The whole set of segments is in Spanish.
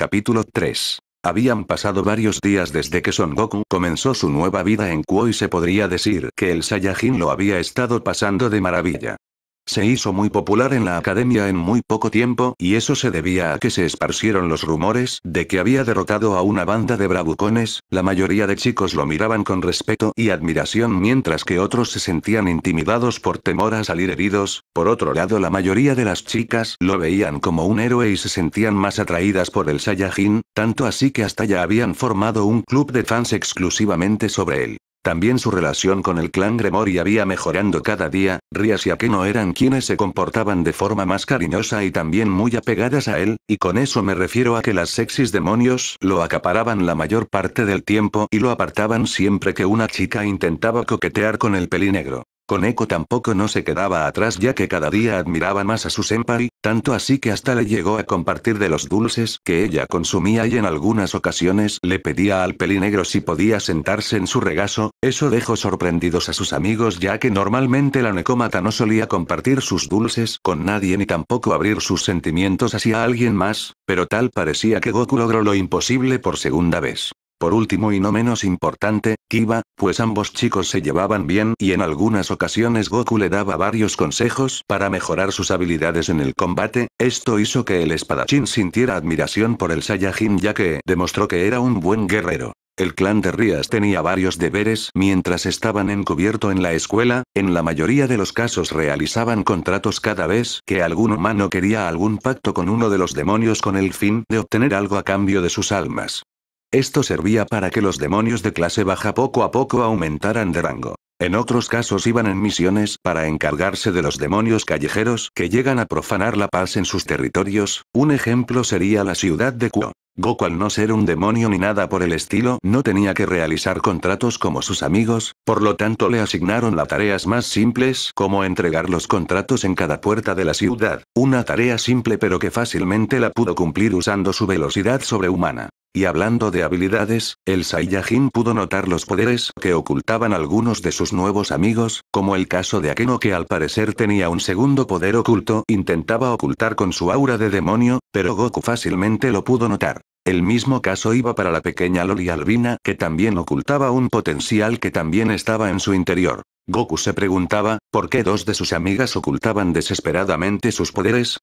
Capítulo 3. Habían pasado varios días desde que Son Goku comenzó su nueva vida en Kuo y se podría decir que el Saiyajin lo había estado pasando de maravilla. Se hizo muy popular en la academia en muy poco tiempo, y eso se debía a que se esparcieron los rumores de que había derrotado a una banda de bravucones, la mayoría de chicos lo miraban con respeto y admiración mientras que otros se sentían intimidados por temor a salir heridos, por otro lado la mayoría de las chicas lo veían como un héroe y se sentían más atraídas por el Saiyajin, tanto así que hasta ya habían formado un club de fans exclusivamente sobre él. También su relación con el clan Gremory había mejorando cada día, Rias y Akeno eran quienes se comportaban de forma más cariñosa y también muy apegadas a él, y con eso me refiero a que las sexys demonios lo acaparaban la mayor parte del tiempo y lo apartaban siempre que una chica intentaba coquetear con el pelinegro. Koneko tampoco no se quedaba atrás ya que cada día admiraba más a su senpai, tanto así que hasta le llegó a compartir de los dulces que ella consumía y en algunas ocasiones le pedía al pelinegro si podía sentarse en su regazo, eso dejó sorprendidos a sus amigos ya que normalmente la necómata no solía compartir sus dulces con nadie ni tampoco abrir sus sentimientos hacia alguien más, pero tal parecía que Goku logró lo imposible por segunda vez. Por último y no menos importante, Kiba, pues ambos chicos se llevaban bien y en algunas ocasiones Goku le daba varios consejos para mejorar sus habilidades en el combate, esto hizo que el espadachín sintiera admiración por el Saiyajin ya que demostró que era un buen guerrero. El clan de Rías tenía varios deberes mientras estaban encubierto en la escuela, en la mayoría de los casos realizaban contratos cada vez que algún humano quería algún pacto con uno de los demonios con el fin de obtener algo a cambio de sus almas. Esto servía para que los demonios de clase baja poco a poco aumentaran de rango. En otros casos iban en misiones para encargarse de los demonios callejeros que llegan a profanar la paz en sus territorios, un ejemplo sería la ciudad de Kuo. Goku al no ser un demonio ni nada por el estilo, no tenía que realizar contratos como sus amigos, por lo tanto le asignaron las tareas más simples como entregar los contratos en cada puerta de la ciudad, una tarea simple pero que fácilmente la pudo cumplir usando su velocidad sobrehumana. Y hablando de habilidades, el Saiyajin pudo notar los poderes que ocultaban algunos de sus nuevos amigos, como el caso de Akeno que al parecer tenía un segundo poder oculto, intentaba ocultar con su aura de demonio, pero Goku fácilmente lo pudo notar. El mismo caso iba para la pequeña Loli Albina que también ocultaba un potencial que también estaba en su interior. Goku se preguntaba, ¿por qué dos de sus amigas ocultaban desesperadamente sus poderes?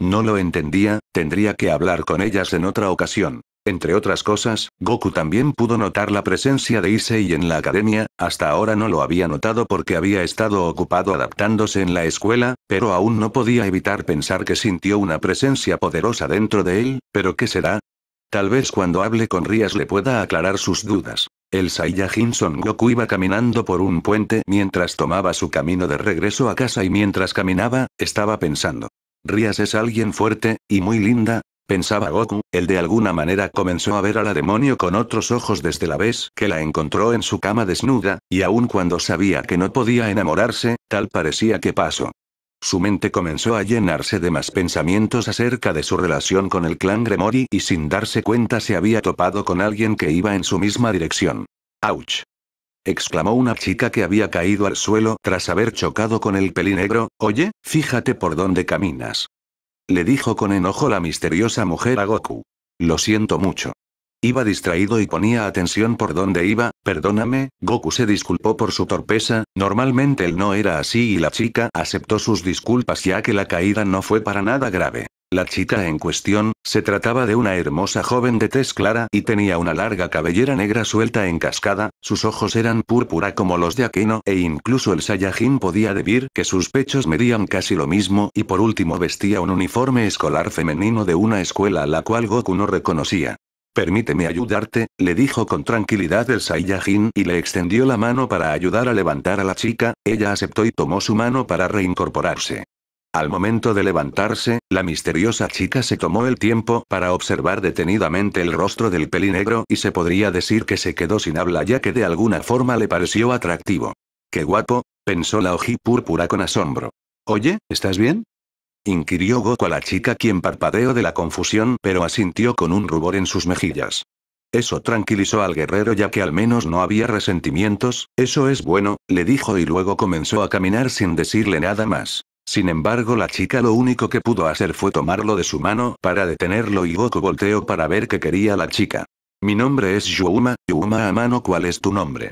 No lo entendía, tendría que hablar con ellas en otra ocasión. Entre otras cosas, Goku también pudo notar la presencia de Issei en la academia, hasta ahora no lo había notado porque había estado ocupado adaptándose en la escuela, pero aún no podía evitar pensar que sintió una presencia poderosa dentro de él, pero ¿qué será? Tal vez cuando hable con Rías le pueda aclarar sus dudas. El Saiyajin Son Goku iba caminando por un puente mientras tomaba su camino de regreso a casa y mientras caminaba, estaba pensando. Rías es alguien fuerte, y muy linda, pensaba Goku, él de alguna manera comenzó a ver a la demonio con otros ojos desde la vez que la encontró en su cama desnuda, y aun cuando sabía que no podía enamorarse, tal parecía que pasó. Su mente comenzó a llenarse de más pensamientos acerca de su relación con el clan Gremori y sin darse cuenta se había topado con alguien que iba en su misma dirección. ¡Auch! exclamó una chica que había caído al suelo tras haber chocado con el negro, oye, fíjate por dónde caminas le dijo con enojo la misteriosa mujer a Goku. Lo siento mucho. Iba distraído y ponía atención por donde iba, perdóname, Goku se disculpó por su torpeza, normalmente él no era así y la chica aceptó sus disculpas ya que la caída no fue para nada grave. La chica en cuestión, se trataba de una hermosa joven de tez clara y tenía una larga cabellera negra suelta en cascada, sus ojos eran púrpura como los de Aquino e incluso el Saiyajin podía debir que sus pechos medían casi lo mismo y por último vestía un uniforme escolar femenino de una escuela a la cual Goku no reconocía. Permíteme ayudarte, le dijo con tranquilidad el Saiyajin y le extendió la mano para ayudar a levantar a la chica, ella aceptó y tomó su mano para reincorporarse. Al momento de levantarse, la misteriosa chica se tomó el tiempo para observar detenidamente el rostro del negro y se podría decir que se quedó sin habla ya que de alguna forma le pareció atractivo. ¡Qué guapo! pensó la ojí púrpura con asombro. Oye, ¿estás bien? inquirió Goku a la chica quien parpadeó de la confusión pero asintió con un rubor en sus mejillas. Eso tranquilizó al guerrero ya que al menos no había resentimientos, eso es bueno, le dijo y luego comenzó a caminar sin decirle nada más. Sin embargo la chica lo único que pudo hacer fue tomarlo de su mano para detenerlo y Goku volteó para ver qué quería la chica. Mi nombre es Yuma, Yuma mano, ¿cuál es tu nombre?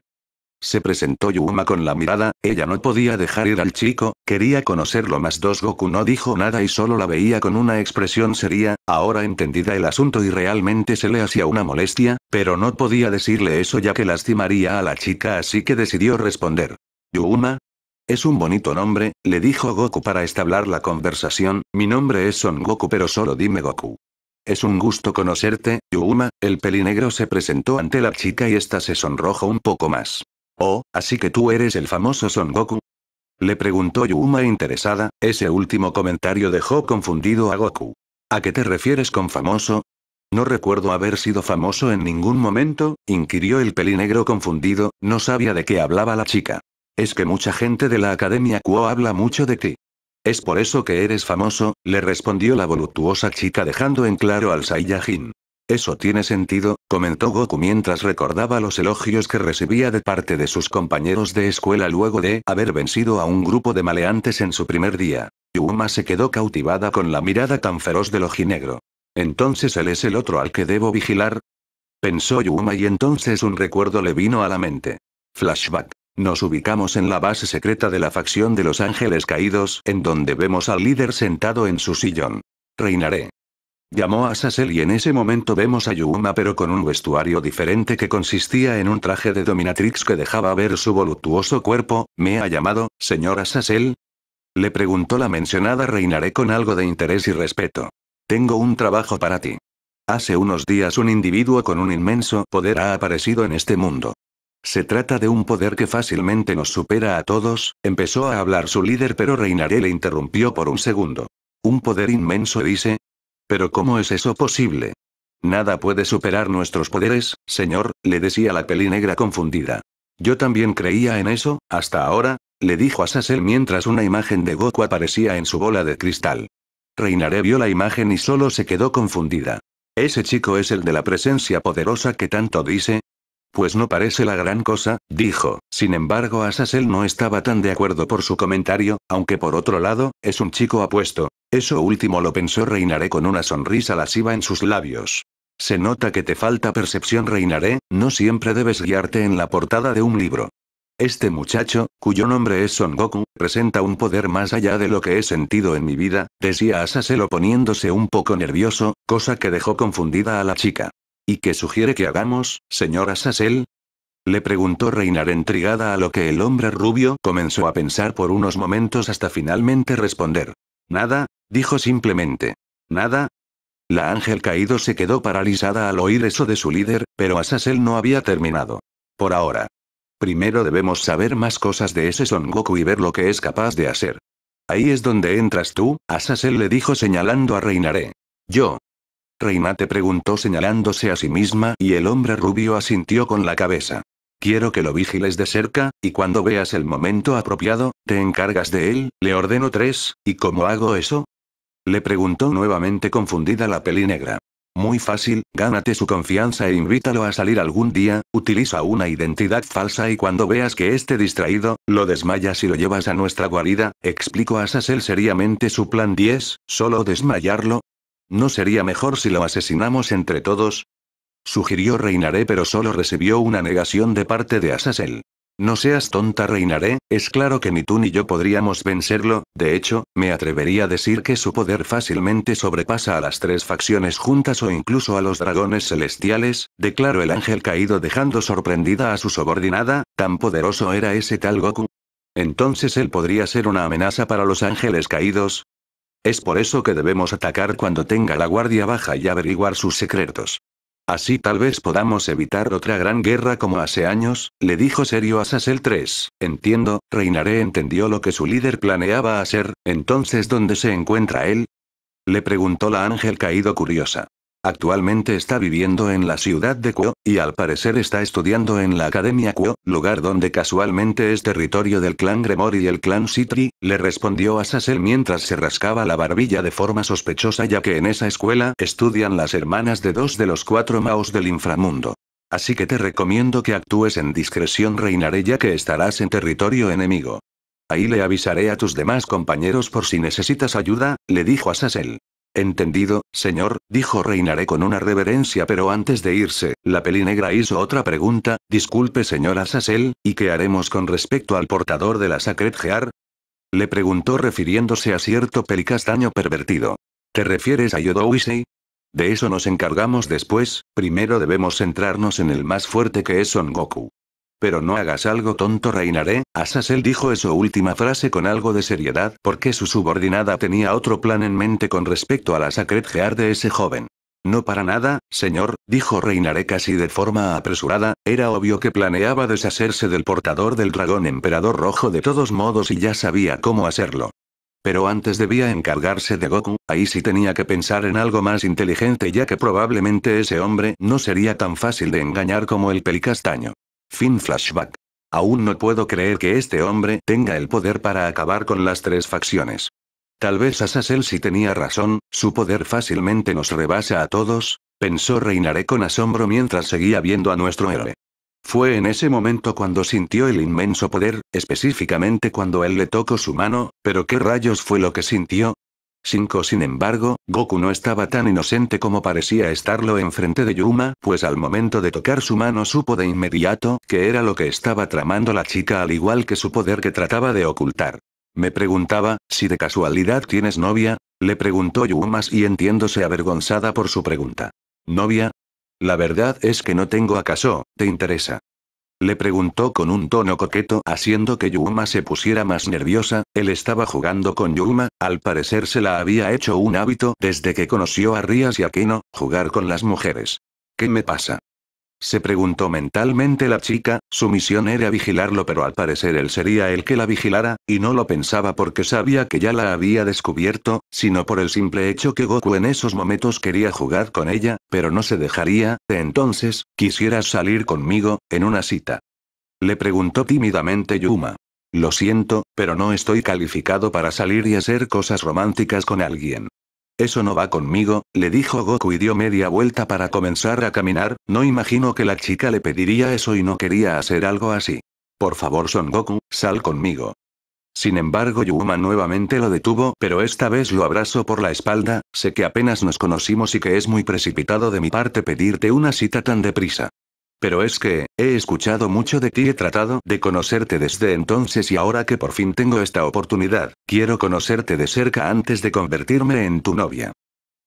Se presentó Yuma con la mirada, ella no podía dejar ir al chico, quería conocerlo más dos Goku no dijo nada y solo la veía con una expresión seria, ahora entendida el asunto y realmente se le hacía una molestia, pero no podía decirle eso ya que lastimaría a la chica así que decidió responder. ¿Yuuma? Es un bonito nombre, le dijo Goku para establar la conversación, mi nombre es Son Goku pero solo dime Goku. Es un gusto conocerte, Yuma, el pelinegro se presentó ante la chica y esta se sonrojó un poco más. Oh, así que tú eres el famoso Son Goku. Le preguntó Yuma interesada, ese último comentario dejó confundido a Goku. ¿A qué te refieres con famoso? No recuerdo haber sido famoso en ningún momento, inquirió el pelinegro confundido, no sabía de qué hablaba la chica. Es que mucha gente de la Academia Kuo habla mucho de ti. Es por eso que eres famoso, le respondió la voluptuosa chica dejando en claro al Saiyajin. Eso tiene sentido, comentó Goku mientras recordaba los elogios que recibía de parte de sus compañeros de escuela luego de haber vencido a un grupo de maleantes en su primer día. Yuma se quedó cautivada con la mirada tan feroz del ojinegro. ¿Entonces él es el otro al que debo vigilar? Pensó Yuma y entonces un recuerdo le vino a la mente. Flashback. Nos ubicamos en la base secreta de la facción de los Ángeles Caídos, en donde vemos al líder sentado en su sillón. Reinaré. Llamó a Sassel y en ese momento vemos a Yuma pero con un vestuario diferente que consistía en un traje de dominatrix que dejaba ver su voluptuoso cuerpo. ¿Me ha llamado, señora Sasel. Le preguntó la mencionada Reinaré con algo de interés y respeto. Tengo un trabajo para ti. Hace unos días un individuo con un inmenso poder ha aparecido en este mundo. Se trata de un poder que fácilmente nos supera a todos, empezó a hablar su líder pero Reinaré le interrumpió por un segundo. Un poder inmenso dice. Pero ¿cómo es eso posible? Nada puede superar nuestros poderes, señor, le decía la peli negra confundida. Yo también creía en eso, hasta ahora, le dijo a Sasel mientras una imagen de Goku aparecía en su bola de cristal. Reinaré vio la imagen y solo se quedó confundida. Ese chico es el de la presencia poderosa que tanto dice, pues no parece la gran cosa, dijo. Sin embargo, Asasel no estaba tan de acuerdo por su comentario, aunque por otro lado, es un chico apuesto. Eso último lo pensó Reinaré con una sonrisa lasciva en sus labios. Se nota que te falta percepción Reinaré, no siempre debes guiarte en la portada de un libro. Este muchacho, cuyo nombre es Son Goku, presenta un poder más allá de lo que he sentido en mi vida, decía Asasel poniéndose un poco nervioso, cosa que dejó confundida a la chica. ¿Y qué sugiere que hagamos, señora Sassel? Le preguntó Reinar intrigada a lo que el hombre rubio comenzó a pensar por unos momentos hasta finalmente responder. Nada, dijo simplemente. Nada. La ángel caído se quedó paralizada al oír eso de su líder, pero Asasel no había terminado. Por ahora. Primero debemos saber más cosas de ese Son Goku y ver lo que es capaz de hacer. Ahí es donde entras tú, Asasel le dijo señalando a Reinaré. Yo, Reina te preguntó señalándose a sí misma y el hombre rubio asintió con la cabeza. Quiero que lo vigiles de cerca, y cuando veas el momento apropiado, te encargas de él, le ordeno tres, ¿y cómo hago eso? Le preguntó nuevamente confundida la negra. Muy fácil, gánate su confianza e invítalo a salir algún día, utiliza una identidad falsa y cuando veas que esté distraído, lo desmayas y lo llevas a nuestra guarida, explicó a Sassel seriamente su plan 10, solo desmayarlo, ¿No sería mejor si lo asesinamos entre todos? Sugirió Reinaré pero solo recibió una negación de parte de Azazel. No seas tonta Reinaré, es claro que ni tú ni yo podríamos vencerlo, de hecho, me atrevería a decir que su poder fácilmente sobrepasa a las tres facciones juntas o incluso a los dragones celestiales, declaró el ángel caído dejando sorprendida a su subordinada, tan poderoso era ese tal Goku. Entonces él podría ser una amenaza para los ángeles caídos, es por eso que debemos atacar cuando tenga la guardia baja y averiguar sus secretos. Así tal vez podamos evitar otra gran guerra como hace años, le dijo serio a Sassel 3. Entiendo, Reinaré entendió lo que su líder planeaba hacer, entonces ¿dónde se encuentra él? Le preguntó la ángel caído curiosa. Actualmente está viviendo en la ciudad de Kuo, y al parecer está estudiando en la Academia Kuo, lugar donde casualmente es territorio del clan Gremor y el clan Sitri, le respondió a Sassel mientras se rascaba la barbilla de forma sospechosa ya que en esa escuela estudian las hermanas de dos de los cuatro maos del inframundo. Así que te recomiendo que actúes en discreción reinaré ya que estarás en territorio enemigo. Ahí le avisaré a tus demás compañeros por si necesitas ayuda, le dijo a Sassel. Entendido, señor, dijo Reinaré con una reverencia pero antes de irse, la peli negra hizo otra pregunta, disculpe señora Sassel, ¿y qué haremos con respecto al portador de la Sacred Gear? Le preguntó refiriéndose a cierto pelicastaño pervertido. ¿Te refieres a Yodowisei? De eso nos encargamos después, primero debemos centrarnos en el más fuerte que es Son Goku. Pero no hagas algo tonto, reinaré. Asasel dijo esa última frase con algo de seriedad, porque su subordinada tenía otro plan en mente con respecto a la Sacred Gear de ese joven. No para nada, señor, dijo Reinaré casi de forma apresurada, era obvio que planeaba deshacerse del portador del dragón emperador rojo de todos modos y ya sabía cómo hacerlo. Pero antes debía encargarse de Goku, ahí sí tenía que pensar en algo más inteligente ya que probablemente ese hombre no sería tan fácil de engañar como el pelicastaño. Fin flashback. Aún no puedo creer que este hombre tenga el poder para acabar con las tres facciones. Tal vez Azazel sí tenía razón, su poder fácilmente nos rebasa a todos, pensó Reinaré con asombro mientras seguía viendo a nuestro héroe. Fue en ese momento cuando sintió el inmenso poder, específicamente cuando él le tocó su mano, pero ¿qué rayos fue lo que sintió? sin embargo, Goku no estaba tan inocente como parecía estarlo enfrente de Yuma, pues al momento de tocar su mano supo de inmediato que era lo que estaba tramando la chica al igual que su poder que trataba de ocultar. Me preguntaba, si de casualidad tienes novia, le preguntó Yuma y entiéndose avergonzada por su pregunta. ¿Novia? La verdad es que no tengo acaso, ¿te interesa? Le preguntó con un tono coqueto haciendo que Yuma se pusiera más nerviosa, él estaba jugando con Yuma, al parecer se la había hecho un hábito desde que conoció a Rías y Aquino, jugar con las mujeres. ¿Qué me pasa? Se preguntó mentalmente la chica, su misión era vigilarlo pero al parecer él sería el que la vigilara, y no lo pensaba porque sabía que ya la había descubierto, sino por el simple hecho que Goku en esos momentos quería jugar con ella, pero no se dejaría, de entonces, ¿quisieras salir conmigo, en una cita? Le preguntó tímidamente Yuma. Lo siento, pero no estoy calificado para salir y hacer cosas románticas con alguien. Eso no va conmigo, le dijo Goku y dio media vuelta para comenzar a caminar, no imagino que la chica le pediría eso y no quería hacer algo así. Por favor Son Goku, sal conmigo. Sin embargo Yuma nuevamente lo detuvo, pero esta vez lo abrazó por la espalda, sé que apenas nos conocimos y que es muy precipitado de mi parte pedirte una cita tan deprisa. Pero es que, he escuchado mucho de ti y he tratado de conocerte desde entonces y ahora que por fin tengo esta oportunidad, quiero conocerte de cerca antes de convertirme en tu novia.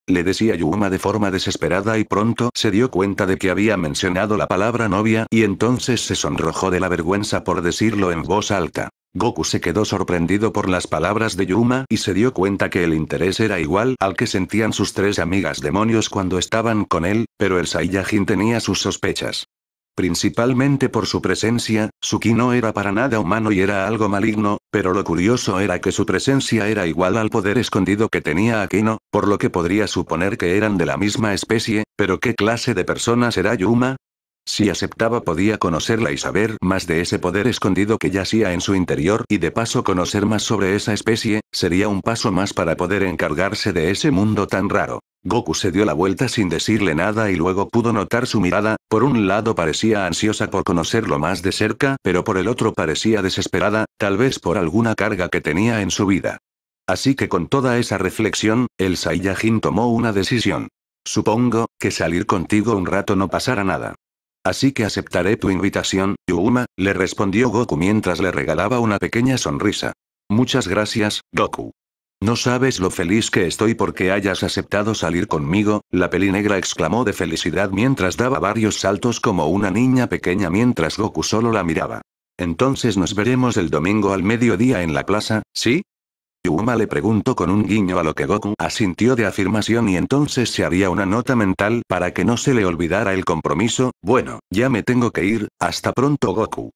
Le decía Yuma de forma desesperada y pronto se dio cuenta de que había mencionado la palabra novia y entonces se sonrojó de la vergüenza por decirlo en voz alta. Goku se quedó sorprendido por las palabras de Yuma y se dio cuenta que el interés era igual al que sentían sus tres amigas demonios cuando estaban con él, pero el Saiyajin tenía sus sospechas. Principalmente por su presencia, Suki no era para nada humano y era algo maligno, pero lo curioso era que su presencia era igual al poder escondido que tenía Akino, por lo que podría suponer que eran de la misma especie, pero ¿qué clase de persona será Yuma? Si aceptaba podía conocerla y saber más de ese poder escondido que yacía en su interior y de paso conocer más sobre esa especie, sería un paso más para poder encargarse de ese mundo tan raro. Goku se dio la vuelta sin decirle nada y luego pudo notar su mirada, por un lado parecía ansiosa por conocerlo más de cerca, pero por el otro parecía desesperada, tal vez por alguna carga que tenía en su vida. Así que con toda esa reflexión, el Saiyajin tomó una decisión. Supongo, que salir contigo un rato no pasará nada. Así que aceptaré tu invitación, Yuma, le respondió Goku mientras le regalaba una pequeña sonrisa. Muchas gracias, Goku. No sabes lo feliz que estoy porque hayas aceptado salir conmigo, la peli negra exclamó de felicidad mientras daba varios saltos como una niña pequeña mientras Goku solo la miraba. Entonces nos veremos el domingo al mediodía en la plaza, ¿sí? Yuma le preguntó con un guiño a lo que Goku asintió de afirmación y entonces se haría una nota mental para que no se le olvidara el compromiso, bueno, ya me tengo que ir, hasta pronto Goku.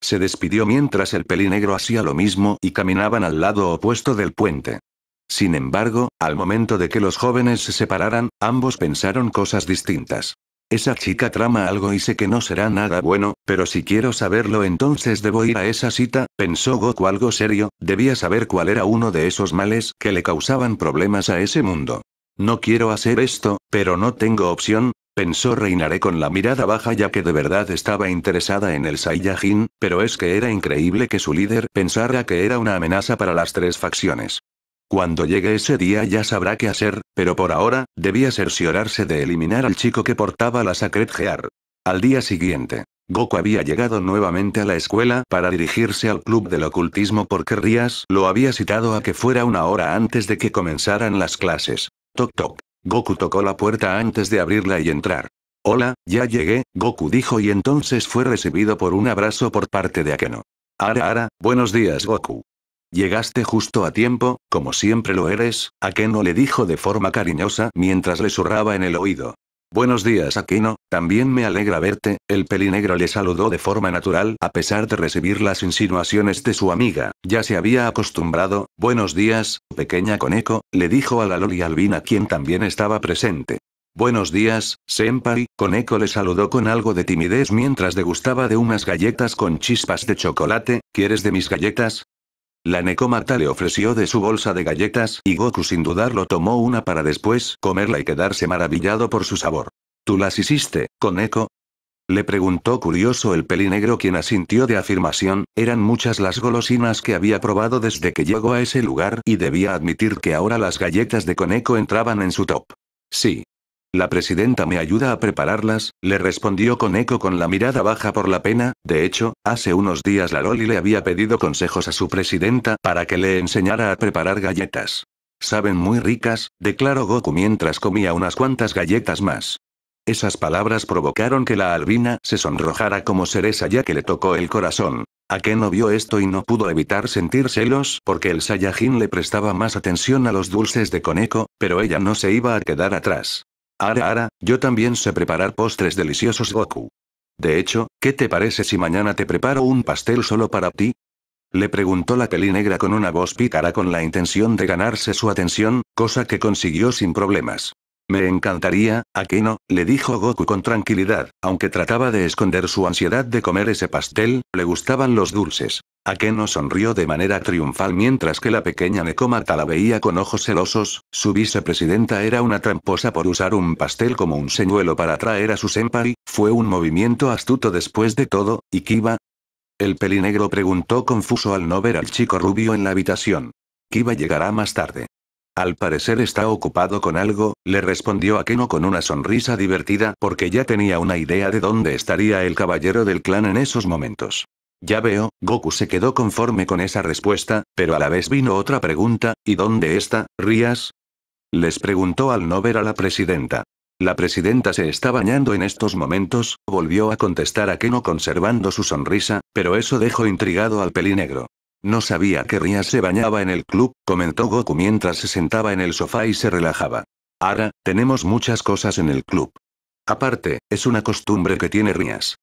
Se despidió mientras el pelinegro hacía lo mismo y caminaban al lado opuesto del puente. Sin embargo, al momento de que los jóvenes se separaran, ambos pensaron cosas distintas. Esa chica trama algo y sé que no será nada bueno, pero si quiero saberlo entonces debo ir a esa cita, pensó Goku algo serio, debía saber cuál era uno de esos males que le causaban problemas a ese mundo. No quiero hacer esto, pero no tengo opción, pensó Reinaré con la mirada baja ya que de verdad estaba interesada en el Saiyajin, pero es que era increíble que su líder pensara que era una amenaza para las tres facciones. Cuando llegue ese día ya sabrá qué hacer, pero por ahora, debía cerciorarse de eliminar al chico que portaba la Sacred Gear. Al día siguiente, Goku había llegado nuevamente a la escuela para dirigirse al club del ocultismo porque Rías lo había citado a que fuera una hora antes de que comenzaran las clases. Toc toc. Goku tocó la puerta antes de abrirla y entrar. Hola, ya llegué, Goku dijo y entonces fue recibido por un abrazo por parte de Akeno. Ara ara, buenos días Goku. Llegaste justo a tiempo, como siempre lo eres, Akeno le dijo de forma cariñosa mientras le zurraba en el oído. Buenos días Aquino, también me alegra verte, el pelinegro le saludó de forma natural a pesar de recibir las insinuaciones de su amiga, ya se había acostumbrado, buenos días, pequeña Coneco, le dijo a la loli albina quien también estaba presente. Buenos días, senpai, Coneco le saludó con algo de timidez mientras degustaba de unas galletas con chispas de chocolate, ¿quieres de mis galletas? La Nekomata le ofreció de su bolsa de galletas y Goku sin dudarlo tomó una para después comerla y quedarse maravillado por su sabor. ¿Tú las hiciste, Koneko? Le preguntó curioso el pelinegro quien asintió de afirmación, eran muchas las golosinas que había probado desde que llegó a ese lugar y debía admitir que ahora las galletas de Koneko entraban en su top. Sí, la presidenta me ayuda a prepararlas, le respondió con con la mirada baja por la pena, de hecho, hace unos días la Loli le había pedido consejos a su presidenta para que le enseñara a preparar galletas. Saben muy ricas, declaró Goku mientras comía unas cuantas galletas más. Esas palabras provocaron que la albina se sonrojara como cereza ya que le tocó el corazón. ¿A qué no vio esto y no pudo evitar sentir celos? Porque el Saiyajin le prestaba más atención a los dulces de Coneco, pero ella no se iba a quedar atrás. Ara, ara, yo también sé preparar postres deliciosos, Goku. De hecho, ¿qué te parece si mañana te preparo un pastel solo para ti? Le preguntó la peli negra con una voz pícara con la intención de ganarse su atención, cosa que consiguió sin problemas. Me encantaría, ¿a no? le dijo Goku con tranquilidad, aunque trataba de esconder su ansiedad de comer ese pastel, le gustaban los dulces. Akeno sonrió de manera triunfal mientras que la pequeña Nekomata la veía con ojos celosos, su vicepresidenta era una tramposa por usar un pastel como un señuelo para atraer a su empari, fue un movimiento astuto después de todo, y Kiba. El pelinegro preguntó confuso al no ver al chico rubio en la habitación. Kiba llegará más tarde. Al parecer está ocupado con algo, le respondió Akeno con una sonrisa divertida porque ya tenía una idea de dónde estaría el caballero del clan en esos momentos. Ya veo, Goku se quedó conforme con esa respuesta, pero a la vez vino otra pregunta, ¿y dónde está, Rías? Les preguntó al no ver a la presidenta. La presidenta se está bañando en estos momentos, volvió a contestar a Keno conservando su sonrisa, pero eso dejó intrigado al pelinegro. No sabía que Rías se bañaba en el club, comentó Goku mientras se sentaba en el sofá y se relajaba. Ahora, tenemos muchas cosas en el club. Aparte, es una costumbre que tiene Rías.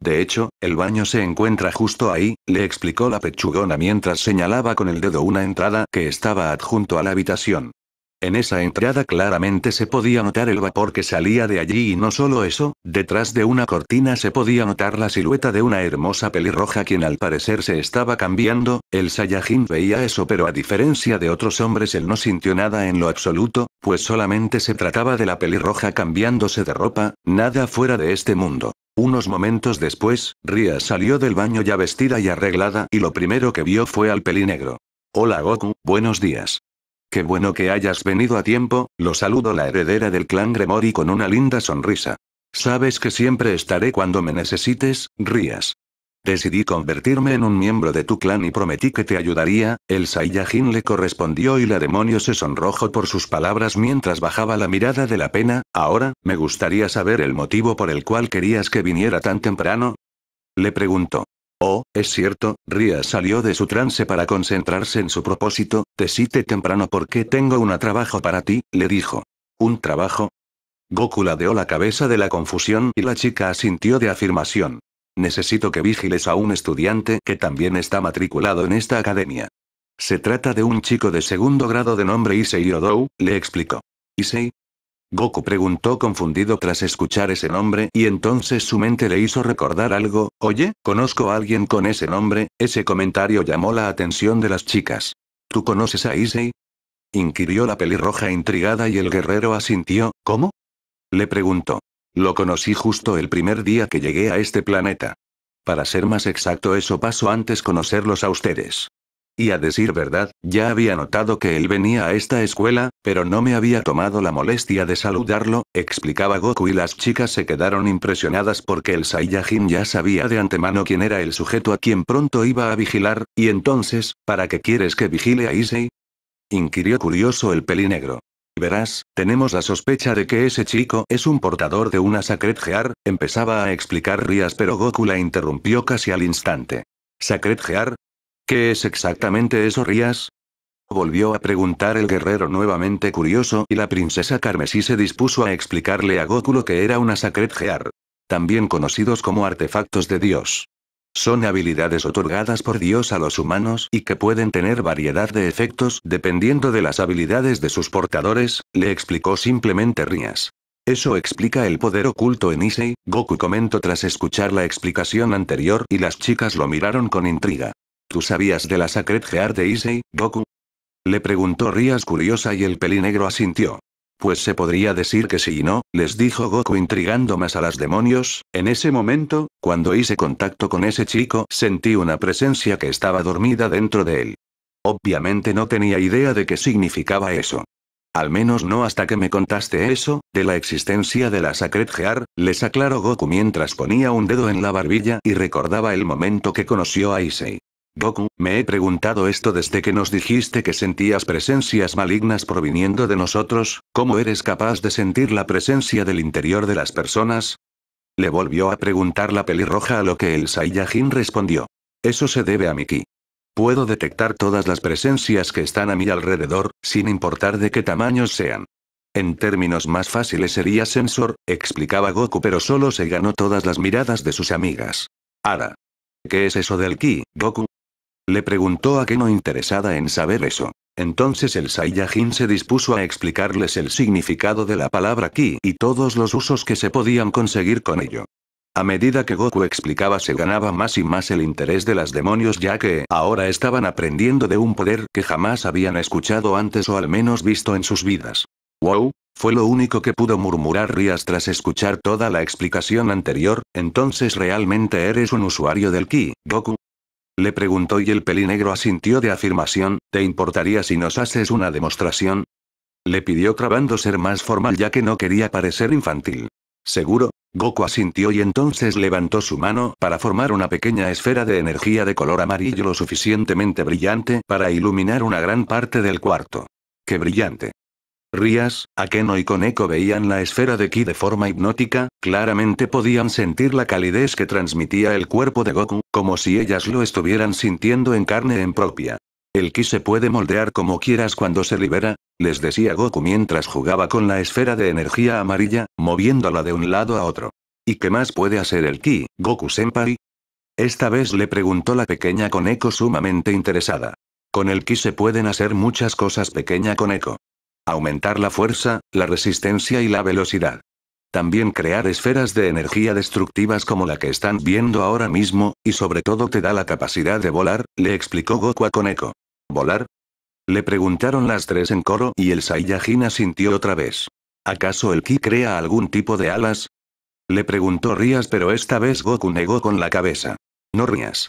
De hecho, el baño se encuentra justo ahí, le explicó la pechugona mientras señalaba con el dedo una entrada que estaba adjunto a la habitación. En esa entrada claramente se podía notar el vapor que salía de allí y no solo eso, detrás de una cortina se podía notar la silueta de una hermosa pelirroja quien al parecer se estaba cambiando, el Saiyajin veía eso pero a diferencia de otros hombres él no sintió nada en lo absoluto, pues solamente se trataba de la pelirroja cambiándose de ropa, nada fuera de este mundo. Unos momentos después, Ria salió del baño ya vestida y arreglada y lo primero que vio fue al pelinegro. Hola Goku, buenos días. Qué bueno que hayas venido a tiempo, lo saludo la heredera del clan Gremory con una linda sonrisa. Sabes que siempre estaré cuando me necesites, Rías. Decidí convertirme en un miembro de tu clan y prometí que te ayudaría, el Saiyajin le correspondió y la demonio se sonrojó por sus palabras mientras bajaba la mirada de la pena, ahora, me gustaría saber el motivo por el cual querías que viniera tan temprano. Le preguntó. Oh, es cierto, Ria salió de su trance para concentrarse en su propósito, te cite temprano porque tengo un trabajo para ti, le dijo. ¿Un trabajo? Goku ladeó la cabeza de la confusión y la chica asintió de afirmación. Necesito que vigiles a un estudiante que también está matriculado en esta academia. Se trata de un chico de segundo grado de nombre Issei Odou, le explicó. ¿Isei? Goku preguntó confundido tras escuchar ese nombre y entonces su mente le hizo recordar algo, oye, conozco a alguien con ese nombre, ese comentario llamó la atención de las chicas. ¿Tú conoces a Issei? Inquirió la pelirroja intrigada y el guerrero asintió, ¿cómo? Le preguntó. Lo conocí justo el primer día que llegué a este planeta. Para ser más exacto eso pasó antes conocerlos a ustedes. Y a decir verdad, ya había notado que él venía a esta escuela, pero no me había tomado la molestia de saludarlo, explicaba Goku y las chicas se quedaron impresionadas porque el Saiyajin ya sabía de antemano quién era el sujeto a quien pronto iba a vigilar, y entonces, ¿para qué quieres que vigile a Issei? Inquirió curioso el pelinegro. Verás, tenemos la sospecha de que ese chico es un portador de una Sacred Gear, empezaba a explicar Rías pero Goku la interrumpió casi al instante. ¿Sacred Gear? ¿Qué es exactamente eso, Rías? Volvió a preguntar el guerrero nuevamente curioso y la princesa carmesí se dispuso a explicarle a Goku lo que era una Sacred Gear. También conocidos como artefactos de Dios. Son habilidades otorgadas por Dios a los humanos y que pueden tener variedad de efectos dependiendo de las habilidades de sus portadores, le explicó simplemente Rías. Eso explica el poder oculto en Issei, Goku comentó tras escuchar la explicación anterior y las chicas lo miraron con intriga. ¿Tú sabías de la Sacred Gear de Issei, Goku? Le preguntó Rías curiosa y el pelinegro asintió. Pues se podría decir que sí y no, les dijo Goku intrigando más a las demonios, en ese momento, cuando hice contacto con ese chico, sentí una presencia que estaba dormida dentro de él. Obviamente no tenía idea de qué significaba eso. Al menos no hasta que me contaste eso, de la existencia de la Sacred Gear, les aclaró Goku mientras ponía un dedo en la barbilla y recordaba el momento que conoció a Issei. Goku, me he preguntado esto desde que nos dijiste que sentías presencias malignas proviniendo de nosotros, ¿cómo eres capaz de sentir la presencia del interior de las personas? Le volvió a preguntar la pelirroja a lo que el Saiyajin respondió. Eso se debe a mi ki. Puedo detectar todas las presencias que están a mi alrededor, sin importar de qué tamaños sean. En términos más fáciles sería sensor, explicaba Goku pero solo se ganó todas las miradas de sus amigas. Ara, ¿Qué es eso del ki, Goku? Le preguntó a no interesada en saber eso. Entonces el Saiyajin se dispuso a explicarles el significado de la palabra ki y todos los usos que se podían conseguir con ello. A medida que Goku explicaba se ganaba más y más el interés de las demonios ya que ahora estaban aprendiendo de un poder que jamás habían escuchado antes o al menos visto en sus vidas. Wow, fue lo único que pudo murmurar Rías tras escuchar toda la explicación anterior, entonces realmente eres un usuario del ki, Goku, le preguntó y el pelinegro asintió de afirmación, ¿te importaría si nos haces una demostración? Le pidió trabando ser más formal ya que no quería parecer infantil. ¿Seguro? Goku asintió y entonces levantó su mano para formar una pequeña esfera de energía de color amarillo lo suficientemente brillante para iluminar una gran parte del cuarto. ¡Qué brillante! Rías, Akeno y Koneko veían la esfera de Ki de forma hipnótica, claramente podían sentir la calidez que transmitía el cuerpo de Goku, como si ellas lo estuvieran sintiendo en carne en propia. El Ki se puede moldear como quieras cuando se libera, les decía Goku mientras jugaba con la esfera de energía amarilla, moviéndola de un lado a otro. ¿Y qué más puede hacer el Ki, Goku-senpai? Esta vez le preguntó la pequeña Koneko sumamente interesada. Con el ki se pueden hacer muchas cosas pequeña Koneko aumentar la fuerza, la resistencia y la velocidad. También crear esferas de energía destructivas como la que están viendo ahora mismo, y sobre todo te da la capacidad de volar, le explicó Goku a Koneko. ¿Volar? Le preguntaron las tres en coro y el Saiyajin asintió otra vez. ¿Acaso el Ki crea algún tipo de alas? Le preguntó Rías pero esta vez Goku negó con la cabeza. No rías.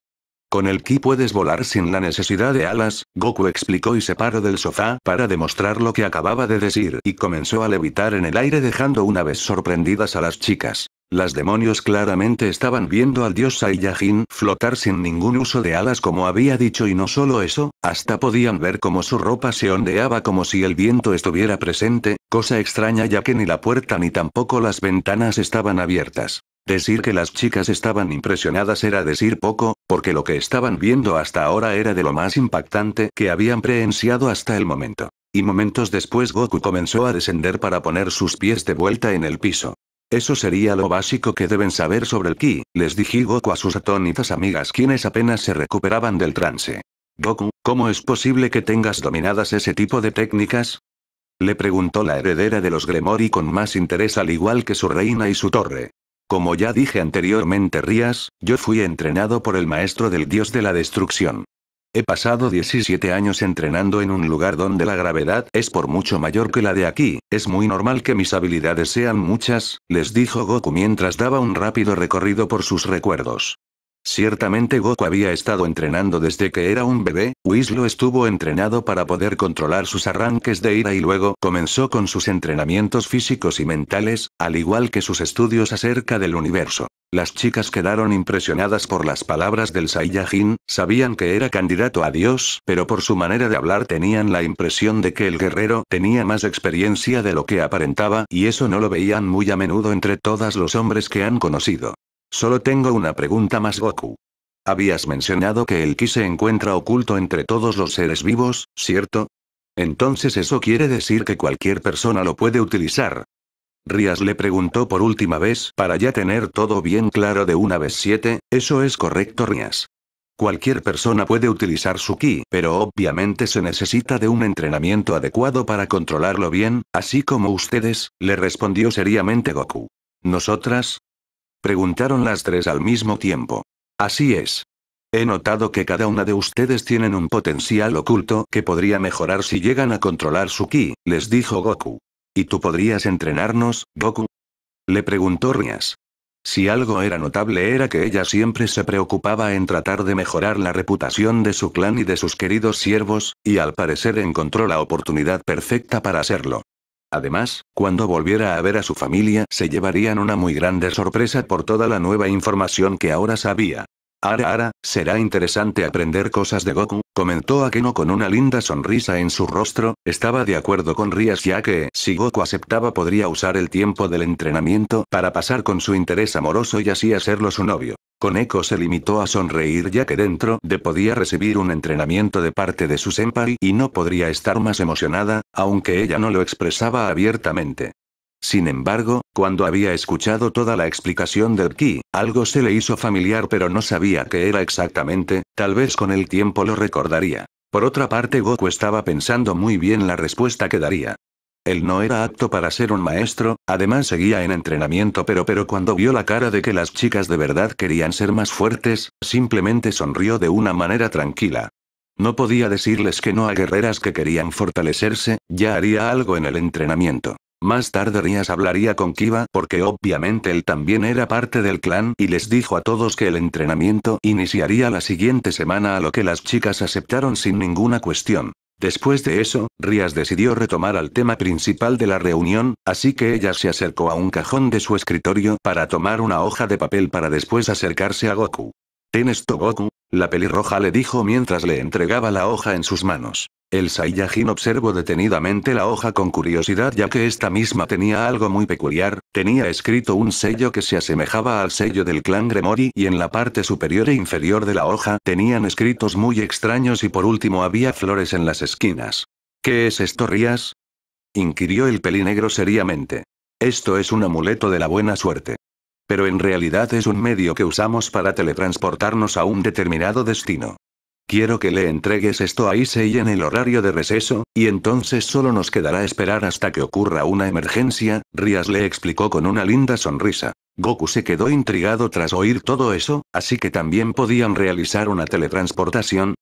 Con el ki puedes volar sin la necesidad de alas, Goku explicó y se paró del sofá para demostrar lo que acababa de decir y comenzó a levitar en el aire dejando una vez sorprendidas a las chicas. Las demonios claramente estaban viendo al dios Saiyajin flotar sin ningún uso de alas como había dicho y no solo eso, hasta podían ver como su ropa se ondeaba como si el viento estuviera presente, cosa extraña ya que ni la puerta ni tampoco las ventanas estaban abiertas. Decir que las chicas estaban impresionadas era decir poco, porque lo que estaban viendo hasta ahora era de lo más impactante que habían preenciado hasta el momento. Y momentos después Goku comenzó a descender para poner sus pies de vuelta en el piso. Eso sería lo básico que deben saber sobre el ki, les dije Goku a sus atónitas amigas quienes apenas se recuperaban del trance. Goku, ¿cómo es posible que tengas dominadas ese tipo de técnicas? Le preguntó la heredera de los Gremori con más interés al igual que su reina y su torre. Como ya dije anteriormente Rías, yo fui entrenado por el maestro del dios de la destrucción. He pasado 17 años entrenando en un lugar donde la gravedad es por mucho mayor que la de aquí, es muy normal que mis habilidades sean muchas, les dijo Goku mientras daba un rápido recorrido por sus recuerdos. Ciertamente Goku había estado entrenando desde que era un bebé, Whis estuvo entrenado para poder controlar sus arranques de ira y luego comenzó con sus entrenamientos físicos y mentales, al igual que sus estudios acerca del universo. Las chicas quedaron impresionadas por las palabras del Saiyajin, sabían que era candidato a Dios, pero por su manera de hablar tenían la impresión de que el guerrero tenía más experiencia de lo que aparentaba y eso no lo veían muy a menudo entre todos los hombres que han conocido. Solo tengo una pregunta más Goku. Habías mencionado que el Ki se encuentra oculto entre todos los seres vivos, ¿cierto? Entonces eso quiere decir que cualquier persona lo puede utilizar, Rías le preguntó por última vez para ya tener todo bien claro de una vez siete, eso es correcto Rías. Cualquier persona puede utilizar su ki, pero obviamente se necesita de un entrenamiento adecuado para controlarlo bien, así como ustedes, le respondió seriamente Goku. ¿Nosotras? Preguntaron las tres al mismo tiempo. Así es. He notado que cada una de ustedes tienen un potencial oculto que podría mejorar si llegan a controlar su ki, les dijo Goku. ¿Y tú podrías entrenarnos, Goku? Le preguntó Rias. Si algo era notable era que ella siempre se preocupaba en tratar de mejorar la reputación de su clan y de sus queridos siervos, y al parecer encontró la oportunidad perfecta para hacerlo. Además, cuando volviera a ver a su familia se llevarían una muy grande sorpresa por toda la nueva información que ahora sabía. Ara ara, será interesante aprender cosas de Goku, comentó Akeno con una linda sonrisa en su rostro, estaba de acuerdo con Rías ya que, si Goku aceptaba podría usar el tiempo del entrenamiento para pasar con su interés amoroso y así hacerlo su novio. Koneko se limitó a sonreír ya que dentro de podía recibir un entrenamiento de parte de su senpai y no podría estar más emocionada, aunque ella no lo expresaba abiertamente. Sin embargo, cuando había escuchado toda la explicación de ki, algo se le hizo familiar pero no sabía qué era exactamente, tal vez con el tiempo lo recordaría. Por otra parte Goku estaba pensando muy bien la respuesta que daría. Él no era apto para ser un maestro, además seguía en entrenamiento pero pero cuando vio la cara de que las chicas de verdad querían ser más fuertes, simplemente sonrió de una manera tranquila. No podía decirles que no a guerreras que querían fortalecerse, ya haría algo en el entrenamiento. Más tarde Rías hablaría con Kiba porque obviamente él también era parte del clan y les dijo a todos que el entrenamiento iniciaría la siguiente semana a lo que las chicas aceptaron sin ninguna cuestión. Después de eso, Rías decidió retomar al tema principal de la reunión, así que ella se acercó a un cajón de su escritorio para tomar una hoja de papel para después acercarse a Goku. ¿Tienes esto Goku, la pelirroja le dijo mientras le entregaba la hoja en sus manos. El Saiyajin observó detenidamente la hoja con curiosidad ya que esta misma tenía algo muy peculiar, tenía escrito un sello que se asemejaba al sello del clan Gremori y en la parte superior e inferior de la hoja tenían escritos muy extraños y por último había flores en las esquinas. ¿Qué es esto, Rías? inquirió el pelinegro seriamente. Esto es un amuleto de la buena suerte. Pero en realidad es un medio que usamos para teletransportarnos a un determinado destino. Quiero que le entregues esto a Issei en el horario de receso, y entonces solo nos quedará esperar hasta que ocurra una emergencia, Rías le explicó con una linda sonrisa. Goku se quedó intrigado tras oír todo eso, así que también podían realizar una teletransportación.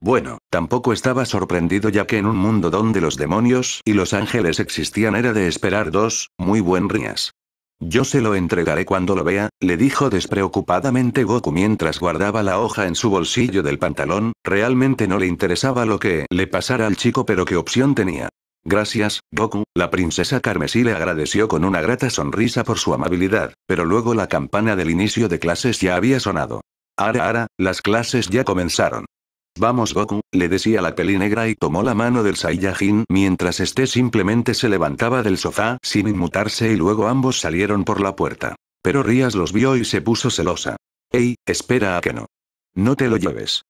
Bueno, tampoco estaba sorprendido ya que en un mundo donde los demonios y los ángeles existían era de esperar dos, muy buen Rías. Yo se lo entregaré cuando lo vea, le dijo despreocupadamente Goku mientras guardaba la hoja en su bolsillo del pantalón, realmente no le interesaba lo que le pasara al chico pero qué opción tenía. Gracias, Goku, la princesa carmesí le agradeció con una grata sonrisa por su amabilidad, pero luego la campana del inicio de clases ya había sonado. Ara ara, las clases ya comenzaron. Vamos Goku, le decía la peli negra y tomó la mano del Saiyajin mientras este simplemente se levantaba del sofá sin inmutarse y luego ambos salieron por la puerta. Pero Rías los vio y se puso celosa. Ey, espera a que no. No te lo lleves.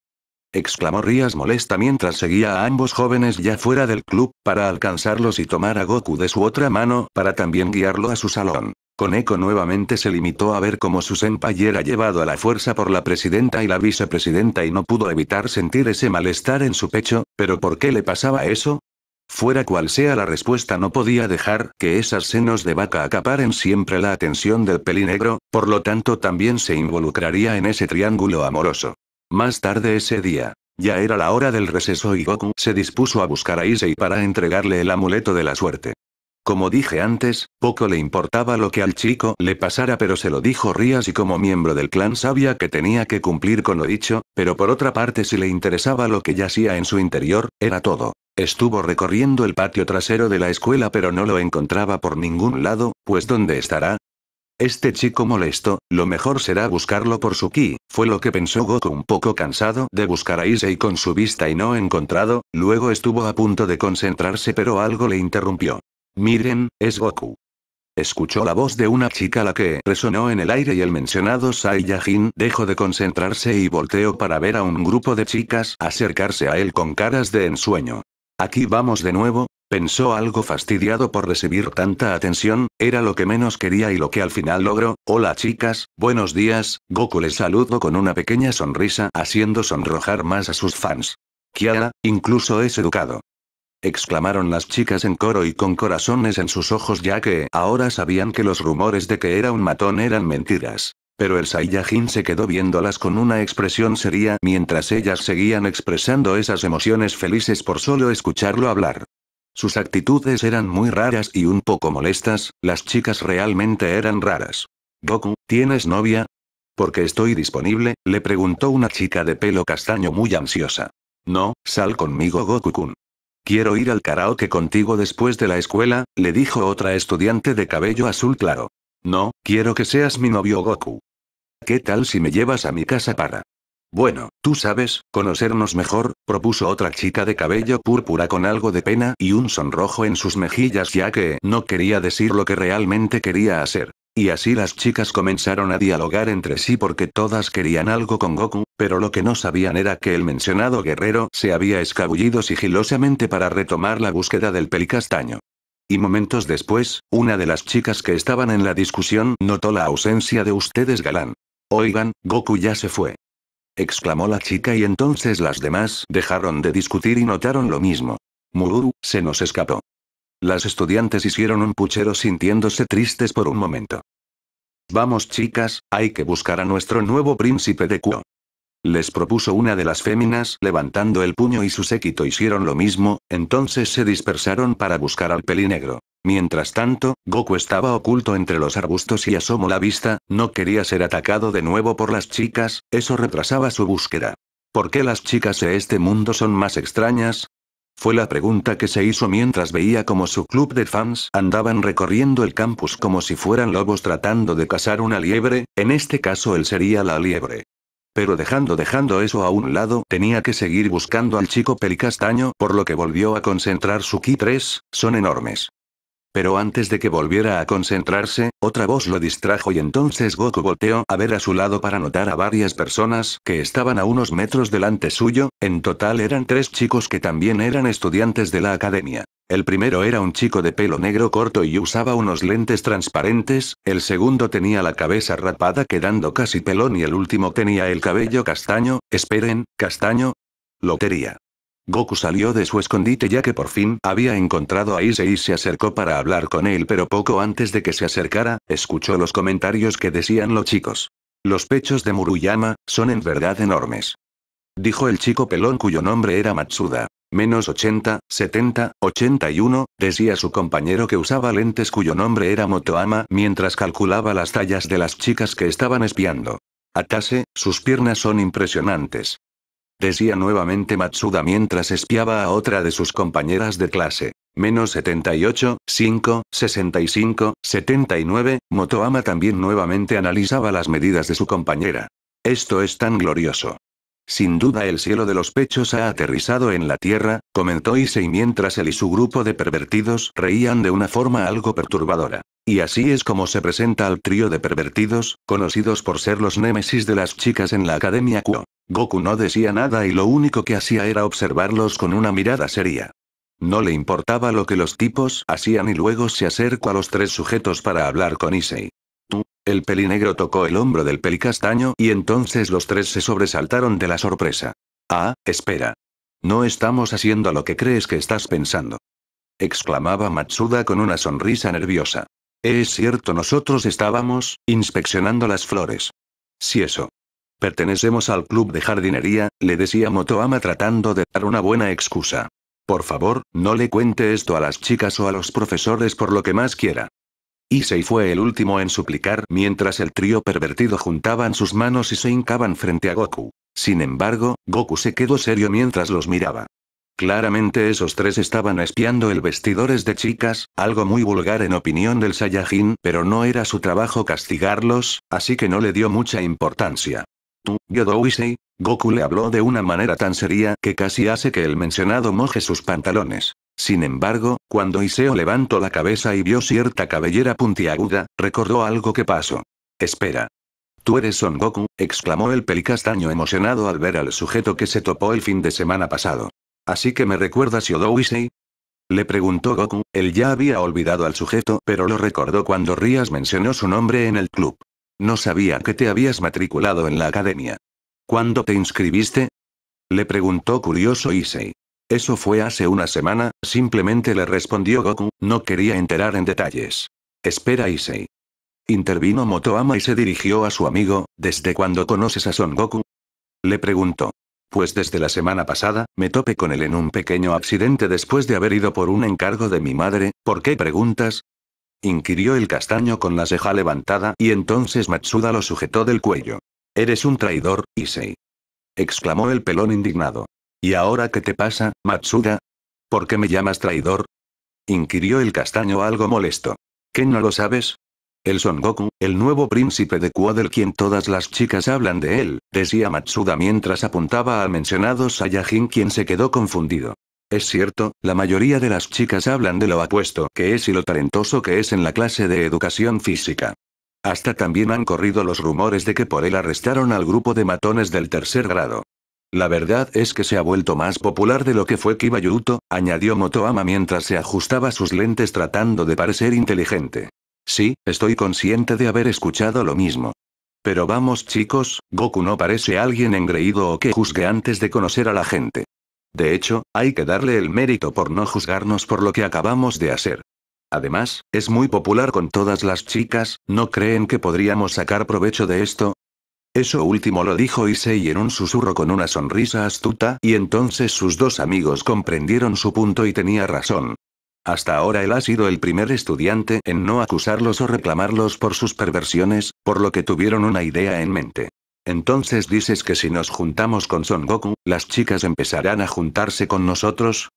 Exclamó Rías molesta mientras seguía a ambos jóvenes ya fuera del club, para alcanzarlos y tomar a Goku de su otra mano, para también guiarlo a su salón. Koneko nuevamente se limitó a ver cómo su senpai era llevado a la fuerza por la presidenta y la vicepresidenta y no pudo evitar sentir ese malestar en su pecho, pero ¿por qué le pasaba eso? Fuera cual sea la respuesta no podía dejar que esas senos de vaca acaparen siempre la atención del pelinegro, por lo tanto también se involucraría en ese triángulo amoroso. Más tarde ese día, ya era la hora del receso y Goku se dispuso a buscar a Issei para entregarle el amuleto de la suerte. Como dije antes, poco le importaba lo que al chico le pasara pero se lo dijo Rías y como miembro del clan sabía que tenía que cumplir con lo dicho, pero por otra parte si le interesaba lo que yacía en su interior, era todo. Estuvo recorriendo el patio trasero de la escuela pero no lo encontraba por ningún lado, pues ¿dónde estará? Este chico molesto, lo mejor será buscarlo por su ki, fue lo que pensó Goku un poco cansado de buscar a Issei con su vista y no encontrado, luego estuvo a punto de concentrarse pero algo le interrumpió. Miren, es Goku. Escuchó la voz de una chica la que resonó en el aire y el mencionado Saiyajin dejó de concentrarse y volteó para ver a un grupo de chicas acercarse a él con caras de ensueño. Aquí vamos de nuevo, pensó algo fastidiado por recibir tanta atención, era lo que menos quería y lo que al final logró. Hola chicas, buenos días, Goku les saludó con una pequeña sonrisa haciendo sonrojar más a sus fans. Kiara, incluso es educado exclamaron las chicas en coro y con corazones en sus ojos ya que ahora sabían que los rumores de que era un matón eran mentiras. Pero el Saiyajin se quedó viéndolas con una expresión seria mientras ellas seguían expresando esas emociones felices por solo escucharlo hablar. Sus actitudes eran muy raras y un poco molestas, las chicas realmente eran raras. Goku, ¿tienes novia? Porque estoy disponible, le preguntó una chica de pelo castaño muy ansiosa. No, sal conmigo Goku-kun. Quiero ir al karaoke contigo después de la escuela, le dijo otra estudiante de cabello azul claro. No, quiero que seas mi novio Goku. ¿Qué tal si me llevas a mi casa para... Bueno, tú sabes, conocernos mejor, propuso otra chica de cabello púrpura con algo de pena y un sonrojo en sus mejillas ya que no quería decir lo que realmente quería hacer. Y así las chicas comenzaron a dialogar entre sí porque todas querían algo con Goku, pero lo que no sabían era que el mencionado guerrero se había escabullido sigilosamente para retomar la búsqueda del pelicastaño. Y momentos después, una de las chicas que estaban en la discusión notó la ausencia de ustedes galán. Oigan, Goku ya se fue. Exclamó la chica y entonces las demás dejaron de discutir y notaron lo mismo. Mururu, se nos escapó. Las estudiantes hicieron un puchero sintiéndose tristes por un momento. Vamos chicas, hay que buscar a nuestro nuevo príncipe de Kuo. Les propuso una de las féminas, levantando el puño y su séquito hicieron lo mismo, entonces se dispersaron para buscar al negro Mientras tanto, Goku estaba oculto entre los arbustos y asomó la vista, no quería ser atacado de nuevo por las chicas, eso retrasaba su búsqueda. ¿Por qué las chicas de este mundo son más extrañas? Fue la pregunta que se hizo mientras veía cómo su club de fans andaban recorriendo el campus como si fueran lobos tratando de cazar una liebre, en este caso él sería la liebre. Pero dejando dejando eso a un lado, tenía que seguir buscando al chico pelicastaño, por lo que volvió a concentrar su ki 3, son enormes. Pero antes de que volviera a concentrarse, otra voz lo distrajo y entonces Goku volteó a ver a su lado para notar a varias personas que estaban a unos metros delante suyo, en total eran tres chicos que también eran estudiantes de la academia. El primero era un chico de pelo negro corto y usaba unos lentes transparentes, el segundo tenía la cabeza rapada quedando casi pelón y el último tenía el cabello castaño, esperen, castaño. Lotería. Goku salió de su escondite ya que por fin había encontrado a Ise y se acercó para hablar con él pero poco antes de que se acercara, escuchó los comentarios que decían los chicos. Los pechos de Muruyama, son en verdad enormes. Dijo el chico pelón cuyo nombre era Matsuda. Menos 80, 70, 81, decía su compañero que usaba lentes cuyo nombre era Motoama mientras calculaba las tallas de las chicas que estaban espiando. Atase, sus piernas son impresionantes decía nuevamente Matsuda mientras espiaba a otra de sus compañeras de clase. Menos 78, 5, 65, 79, Motoama también nuevamente analizaba las medidas de su compañera. Esto es tan glorioso. Sin duda el cielo de los pechos ha aterrizado en la tierra, comentó Issei mientras él y su grupo de pervertidos reían de una forma algo perturbadora. Y así es como se presenta al trío de pervertidos, conocidos por ser los némesis de las chicas en la Academia Kuo. Goku no decía nada y lo único que hacía era observarlos con una mirada seria. No le importaba lo que los tipos hacían y luego se acercó a los tres sujetos para hablar con Issei el pelinegro tocó el hombro del pelicastaño y entonces los tres se sobresaltaron de la sorpresa. Ah, espera. No estamos haciendo lo que crees que estás pensando. Exclamaba Matsuda con una sonrisa nerviosa. Es cierto, nosotros estábamos, inspeccionando las flores. Si eso. Pertenecemos al club de jardinería, le decía Motoama tratando de dar una buena excusa. Por favor, no le cuente esto a las chicas o a los profesores por lo que más quiera. Issei fue el último en suplicar mientras el trío pervertido juntaban sus manos y se hincaban frente a Goku. Sin embargo, Goku se quedó serio mientras los miraba. Claramente esos tres estaban espiando el vestidores de chicas, algo muy vulgar en opinión del Saiyajin, pero no era su trabajo castigarlos, así que no le dio mucha importancia. Tú, Yodou Issei, Goku le habló de una manera tan seria que casi hace que el mencionado moje sus pantalones. Sin embargo, cuando Iseo levantó la cabeza y vio cierta cabellera puntiaguda, recordó algo que pasó. Espera. Tú eres Son Goku, exclamó el pelicastaño emocionado al ver al sujeto que se topó el fin de semana pasado. Así que me recuerdas Yodou Isei. Le preguntó Goku, él ya había olvidado al sujeto pero lo recordó cuando Rías mencionó su nombre en el club. No sabía que te habías matriculado en la academia. ¿Cuándo te inscribiste? Le preguntó curioso Isei. Eso fue hace una semana, simplemente le respondió Goku, no quería enterar en detalles. Espera Issei. Intervino Motoama y se dirigió a su amigo, ¿desde cuándo conoces a Son Goku? Le preguntó. Pues desde la semana pasada, me topé con él en un pequeño accidente después de haber ido por un encargo de mi madre, ¿por qué preguntas? Inquirió el castaño con la ceja levantada y entonces Matsuda lo sujetó del cuello. Eres un traidor, Issei. Exclamó el pelón indignado. ¿Y ahora qué te pasa, Matsuda? ¿Por qué me llamas traidor? inquirió el castaño algo molesto. ¿Qué no lo sabes? El Son Goku, el nuevo príncipe de Kuo del quien todas las chicas hablan de él, decía Matsuda mientras apuntaba al mencionado Saiyajin quien se quedó confundido. Es cierto, la mayoría de las chicas hablan de lo apuesto que es y lo talentoso que es en la clase de educación física. Hasta también han corrido los rumores de que por él arrestaron al grupo de matones del tercer grado. La verdad es que se ha vuelto más popular de lo que fue Kibayuto, añadió Motoama mientras se ajustaba sus lentes tratando de parecer inteligente. Sí, estoy consciente de haber escuchado lo mismo. Pero vamos chicos, Goku no parece alguien engreído o que juzgue antes de conocer a la gente. De hecho, hay que darle el mérito por no juzgarnos por lo que acabamos de hacer. Además, es muy popular con todas las chicas, ¿no creen que podríamos sacar provecho de esto? Eso último lo dijo Issei en un susurro con una sonrisa astuta y entonces sus dos amigos comprendieron su punto y tenía razón. Hasta ahora él ha sido el primer estudiante en no acusarlos o reclamarlos por sus perversiones, por lo que tuvieron una idea en mente. Entonces dices que si nos juntamos con Son Goku, las chicas empezarán a juntarse con nosotros?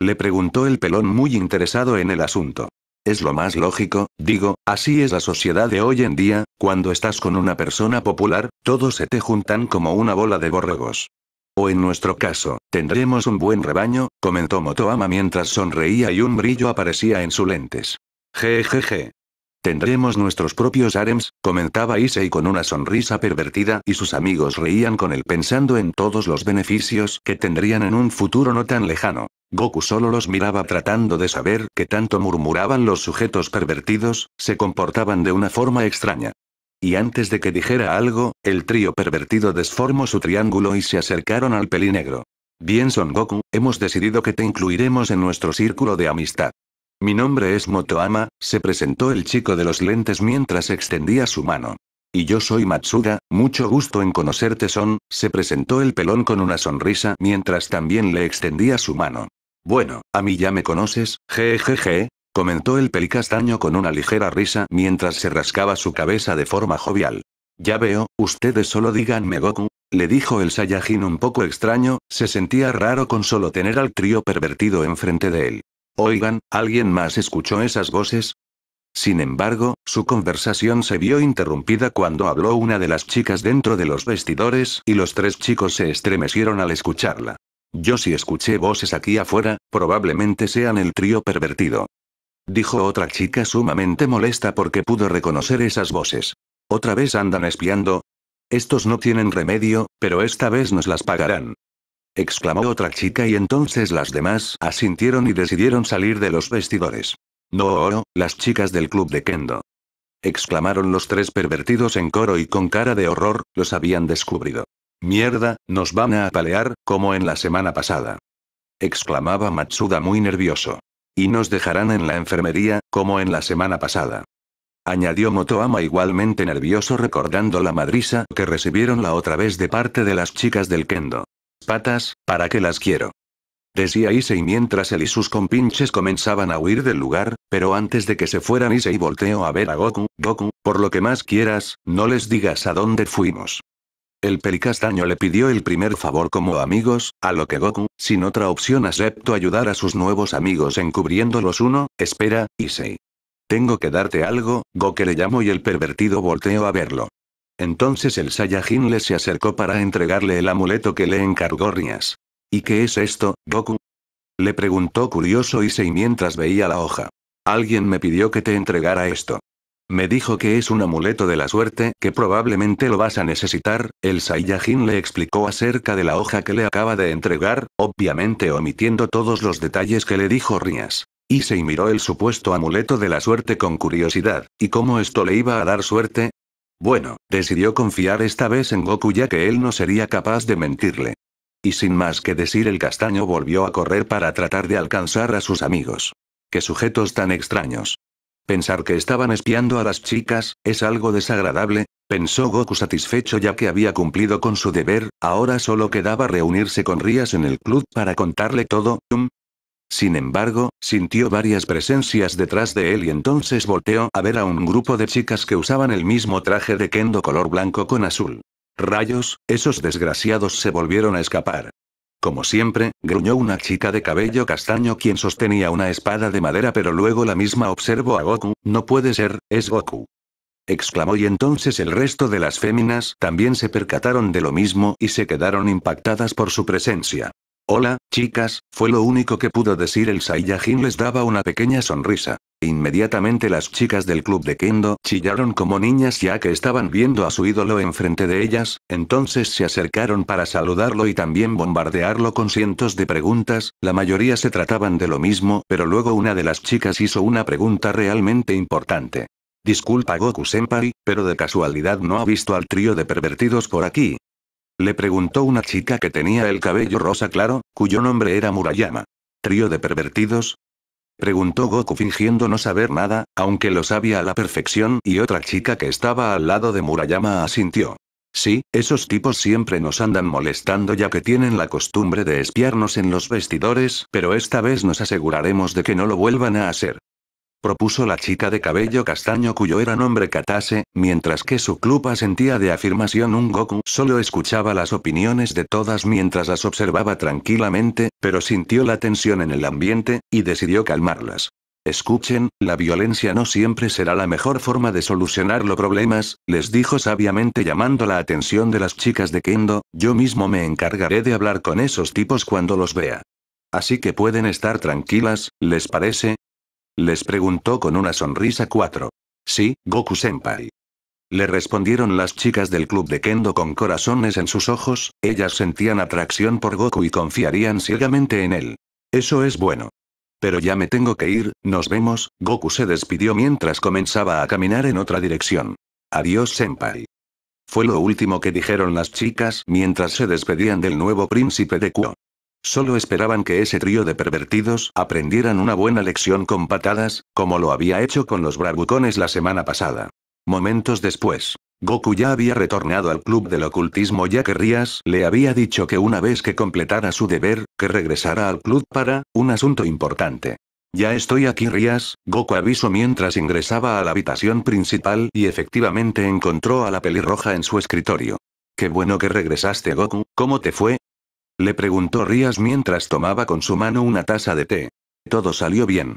Le preguntó el pelón muy interesado en el asunto. Es lo más lógico, digo, así es la sociedad de hoy en día, cuando estás con una persona popular, todos se te juntan como una bola de borregos. O en nuestro caso, tendremos un buen rebaño, comentó Motoama mientras sonreía y un brillo aparecía en sus lentes. Jejeje. Tendremos nuestros propios harems, comentaba Issei con una sonrisa pervertida y sus amigos reían con él pensando en todos los beneficios que tendrían en un futuro no tan lejano. Goku solo los miraba tratando de saber qué tanto murmuraban los sujetos pervertidos, se comportaban de una forma extraña. Y antes de que dijera algo, el trío pervertido desformó su triángulo y se acercaron al negro. Bien Son Goku, hemos decidido que te incluiremos en nuestro círculo de amistad. Mi nombre es Motoama, se presentó el chico de los lentes mientras extendía su mano. Y yo soy Matsuda, mucho gusto en conocerte Son, se presentó el pelón con una sonrisa mientras también le extendía su mano. Bueno, a mí ya me conoces, jejeje, comentó el pelicastaño con una ligera risa mientras se rascaba su cabeza de forma jovial. Ya veo, ustedes solo díganme Goku, le dijo el Saiyajin un poco extraño, se sentía raro con solo tener al trío pervertido enfrente de él. Oigan, ¿alguien más escuchó esas voces? Sin embargo, su conversación se vio interrumpida cuando habló una de las chicas dentro de los vestidores y los tres chicos se estremecieron al escucharla. Yo sí escuché voces aquí afuera, probablemente sean el trío pervertido. Dijo otra chica sumamente molesta porque pudo reconocer esas voces. ¿Otra vez andan espiando? Estos no tienen remedio, pero esta vez nos las pagarán. Exclamó otra chica y entonces las demás asintieron y decidieron salir de los vestidores. No, oro, las chicas del club de Kendo. Exclamaron los tres pervertidos en coro y con cara de horror, los habían descubrido. Mierda, nos van a apalear, como en la semana pasada. Exclamaba Matsuda muy nervioso. Y nos dejarán en la enfermería, como en la semana pasada. Añadió Motoama igualmente nervioso recordando la madriza que recibieron la otra vez de parte de las chicas del kendo. Patas, ¿para qué las quiero? Decía Issei mientras él y sus compinches comenzaban a huir del lugar, pero antes de que se fueran Issei volteó a ver a Goku, Goku, por lo que más quieras, no les digas a dónde fuimos. El pericastaño le pidió el primer favor como amigos, a lo que Goku, sin otra opción acepto ayudar a sus nuevos amigos encubriéndolos uno, espera, Isei. Tengo que darte algo, Goku le llamó y el pervertido volteó a verlo. Entonces el Saiyajin le se acercó para entregarle el amuleto que le encargó Rias. ¿Y qué es esto, Goku? Le preguntó curioso Issei mientras veía la hoja. Alguien me pidió que te entregara esto. Me dijo que es un amuleto de la suerte, que probablemente lo vas a necesitar, el Saiyajin le explicó acerca de la hoja que le acaba de entregar, obviamente omitiendo todos los detalles que le dijo Rías. se miró el supuesto amuleto de la suerte con curiosidad, ¿y cómo esto le iba a dar suerte? Bueno, decidió confiar esta vez en Goku ya que él no sería capaz de mentirle. Y sin más que decir el castaño volvió a correr para tratar de alcanzar a sus amigos. Qué sujetos tan extraños. Pensar que estaban espiando a las chicas, es algo desagradable, pensó Goku satisfecho ya que había cumplido con su deber, ahora solo quedaba reunirse con Rías en el club para contarle todo, Sin embargo, sintió varias presencias detrás de él y entonces volteó a ver a un grupo de chicas que usaban el mismo traje de kendo color blanco con azul. Rayos, esos desgraciados se volvieron a escapar. Como siempre, gruñó una chica de cabello castaño quien sostenía una espada de madera pero luego la misma observó a Goku, no puede ser, es Goku. Exclamó y entonces el resto de las féminas también se percataron de lo mismo y se quedaron impactadas por su presencia. Hola, chicas, fue lo único que pudo decir el Saiyajin les daba una pequeña sonrisa. Inmediatamente las chicas del club de Kendo chillaron como niñas ya que estaban viendo a su ídolo enfrente de ellas, entonces se acercaron para saludarlo y también bombardearlo con cientos de preguntas, la mayoría se trataban de lo mismo, pero luego una de las chicas hizo una pregunta realmente importante. Disculpa Goku-senpai, pero de casualidad no ha visto al trío de pervertidos por aquí. Le preguntó una chica que tenía el cabello rosa claro, cuyo nombre era Murayama. ¿Trío de pervertidos? Preguntó Goku fingiendo no saber nada, aunque lo sabía a la perfección y otra chica que estaba al lado de Murayama asintió. Sí, esos tipos siempre nos andan molestando ya que tienen la costumbre de espiarnos en los vestidores, pero esta vez nos aseguraremos de que no lo vuelvan a hacer propuso la chica de cabello castaño cuyo era nombre Katase, mientras que su club asentía de afirmación un Goku solo escuchaba las opiniones de todas mientras las observaba tranquilamente, pero sintió la tensión en el ambiente, y decidió calmarlas. Escuchen, la violencia no siempre será la mejor forma de solucionar los problemas, les dijo sabiamente llamando la atención de las chicas de Kendo, yo mismo me encargaré de hablar con esos tipos cuando los vea. Así que pueden estar tranquilas, ¿les parece? Les preguntó con una sonrisa cuatro. Sí, Goku-senpai. Le respondieron las chicas del club de Kendo con corazones en sus ojos, ellas sentían atracción por Goku y confiarían ciegamente en él. Eso es bueno. Pero ya me tengo que ir, nos vemos, Goku se despidió mientras comenzaba a caminar en otra dirección. Adiós senpai. Fue lo último que dijeron las chicas mientras se despedían del nuevo príncipe de Kuo. Solo esperaban que ese trío de pervertidos aprendieran una buena lección con patadas, como lo había hecho con los bravucones la semana pasada. Momentos después, Goku ya había retornado al club del ocultismo ya que Rías le había dicho que una vez que completara su deber, que regresara al club para, un asunto importante. Ya estoy aquí Rías, Goku avisó mientras ingresaba a la habitación principal y efectivamente encontró a la pelirroja en su escritorio. Qué bueno que regresaste Goku, ¿cómo te fue? Le preguntó Rías mientras tomaba con su mano una taza de té. Todo salió bien.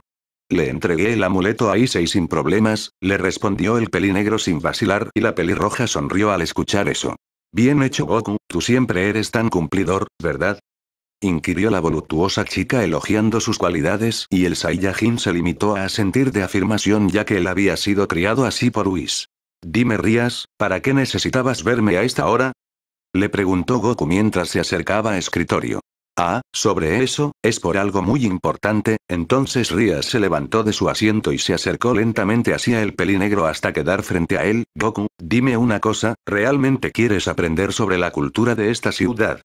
Le entregué el amuleto a Issei sin problemas, le respondió el pelinegro sin vacilar y la pelirroja sonrió al escuchar eso. Bien hecho Goku, tú siempre eres tan cumplidor, ¿verdad? Inquirió la voluptuosa chica elogiando sus cualidades y el Saiyajin se limitó a asentir de afirmación ya que él había sido criado así por Whis. Dime Rías, ¿para qué necesitabas verme a esta hora? Le preguntó Goku mientras se acercaba a escritorio. Ah, sobre eso, es por algo muy importante, entonces Rías se levantó de su asiento y se acercó lentamente hacia el pelinegro hasta quedar frente a él, Goku, dime una cosa, ¿realmente quieres aprender sobre la cultura de esta ciudad?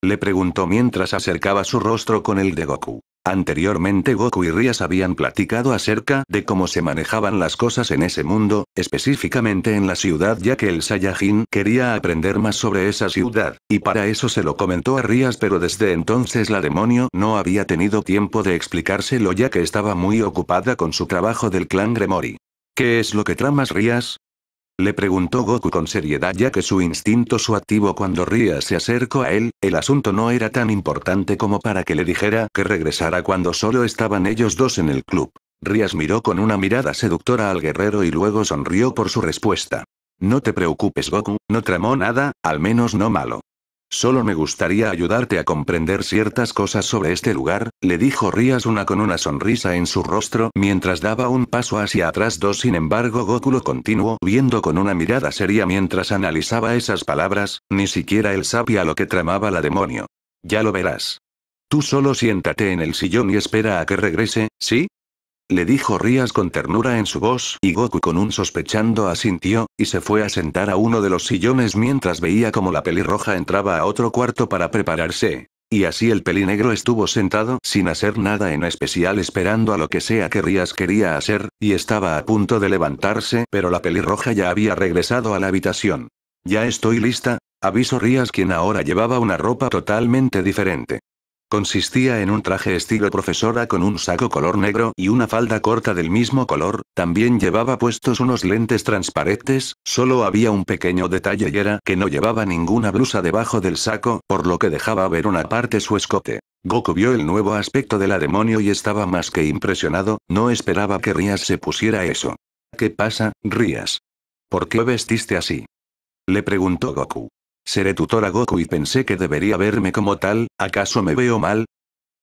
Le preguntó mientras acercaba su rostro con el de Goku. Anteriormente Goku y Rías habían platicado acerca de cómo se manejaban las cosas en ese mundo, específicamente en la ciudad ya que el Saiyajin quería aprender más sobre esa ciudad, y para eso se lo comentó a Rías pero desde entonces la demonio no había tenido tiempo de explicárselo ya que estaba muy ocupada con su trabajo del clan Gremori. ¿Qué es lo que tramas Rías? Le preguntó Goku con seriedad ya que su instinto su activo cuando Ria se acercó a él, el asunto no era tan importante como para que le dijera que regresara cuando solo estaban ellos dos en el club. Rías miró con una mirada seductora al guerrero y luego sonrió por su respuesta. No te preocupes Goku, no tramó nada, al menos no malo. Solo me gustaría ayudarte a comprender ciertas cosas sobre este lugar, le dijo Rías una con una sonrisa en su rostro mientras daba un paso hacia atrás. Dos sin embargo Goku lo continuó viendo con una mirada seria mientras analizaba esas palabras, ni siquiera él sabía lo que tramaba la demonio. Ya lo verás. Tú solo siéntate en el sillón y espera a que regrese, ¿sí? Le dijo Rías con ternura en su voz y Goku con un sospechando asintió, y se fue a sentar a uno de los sillones mientras veía como la pelirroja entraba a otro cuarto para prepararse. Y así el pelinegro estuvo sentado sin hacer nada en especial esperando a lo que sea que Rías quería hacer, y estaba a punto de levantarse pero la pelirroja ya había regresado a la habitación. Ya estoy lista, avisó Rías quien ahora llevaba una ropa totalmente diferente. Consistía en un traje estilo profesora con un saco color negro y una falda corta del mismo color, también llevaba puestos unos lentes transparentes, solo había un pequeño detalle y era que no llevaba ninguna blusa debajo del saco, por lo que dejaba ver una parte su escote. Goku vio el nuevo aspecto de la demonio y estaba más que impresionado, no esperaba que Rías se pusiera eso. ¿Qué pasa, Rías? ¿Por qué vestiste así? Le preguntó Goku. Seré tutor a Goku y pensé que debería verme como tal, ¿acaso me veo mal?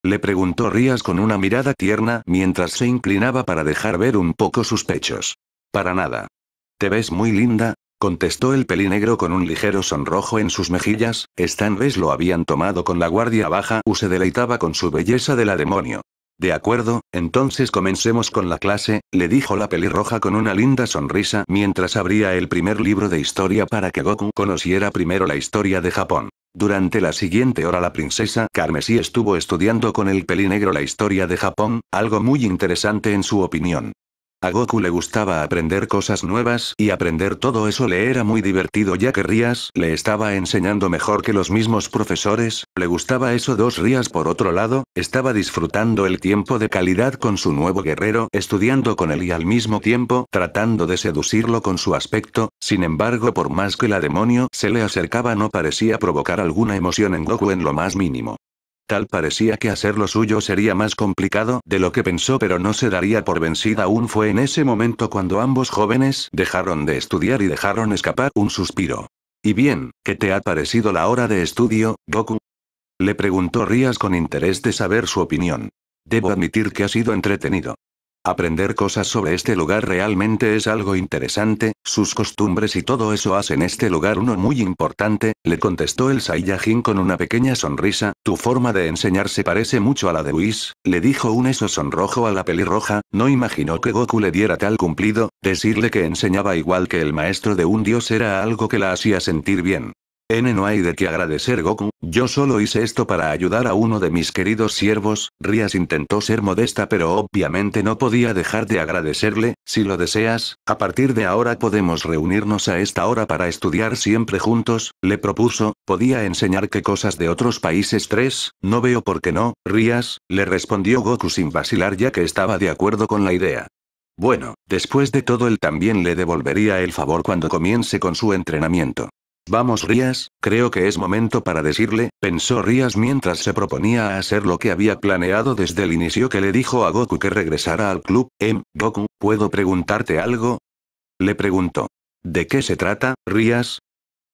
Le preguntó Rías con una mirada tierna mientras se inclinaba para dejar ver un poco sus pechos. Para nada. Te ves muy linda, contestó el pelinegro con un ligero sonrojo en sus mejillas, Stan vez lo habían tomado con la guardia baja U se deleitaba con su belleza de la demonio. De acuerdo, entonces comencemos con la clase, le dijo la pelirroja con una linda sonrisa mientras abría el primer libro de historia para que Goku conociera primero la historia de Japón. Durante la siguiente hora la princesa Carmesí estuvo estudiando con el pelinegro la historia de Japón, algo muy interesante en su opinión. A Goku le gustaba aprender cosas nuevas y aprender todo eso le era muy divertido ya que Rías le estaba enseñando mejor que los mismos profesores, le gustaba eso dos Rías por otro lado, estaba disfrutando el tiempo de calidad con su nuevo guerrero, estudiando con él y al mismo tiempo tratando de seducirlo con su aspecto, sin embargo por más que la demonio se le acercaba no parecía provocar alguna emoción en Goku en lo más mínimo. Tal parecía que hacer lo suyo sería más complicado de lo que pensó pero no se daría por vencida aún fue en ese momento cuando ambos jóvenes dejaron de estudiar y dejaron escapar un suspiro. ¿Y bien, qué te ha parecido la hora de estudio, Goku? Le preguntó Rías con interés de saber su opinión. Debo admitir que ha sido entretenido. Aprender cosas sobre este lugar realmente es algo interesante, sus costumbres y todo eso hacen este lugar uno muy importante, le contestó el Saiyajin con una pequeña sonrisa, tu forma de enseñar se parece mucho a la de Whis, le dijo un eso sonrojo a la pelirroja, no imaginó que Goku le diera tal cumplido, decirle que enseñaba igual que el maestro de un dios era algo que la hacía sentir bien. N no hay de qué agradecer Goku, yo solo hice esto para ayudar a uno de mis queridos siervos, Rías intentó ser modesta pero obviamente no podía dejar de agradecerle, si lo deseas, a partir de ahora podemos reunirnos a esta hora para estudiar siempre juntos, le propuso, podía enseñar qué cosas de otros países 3, no veo por qué no, Rías, le respondió Goku sin vacilar ya que estaba de acuerdo con la idea. Bueno, después de todo él también le devolvería el favor cuando comience con su entrenamiento. Vamos Rías, creo que es momento para decirle, pensó Rías mientras se proponía hacer lo que había planeado desde el inicio que le dijo a Goku que regresara al club, em, Goku, ¿puedo preguntarte algo? Le preguntó. ¿De qué se trata, Rías?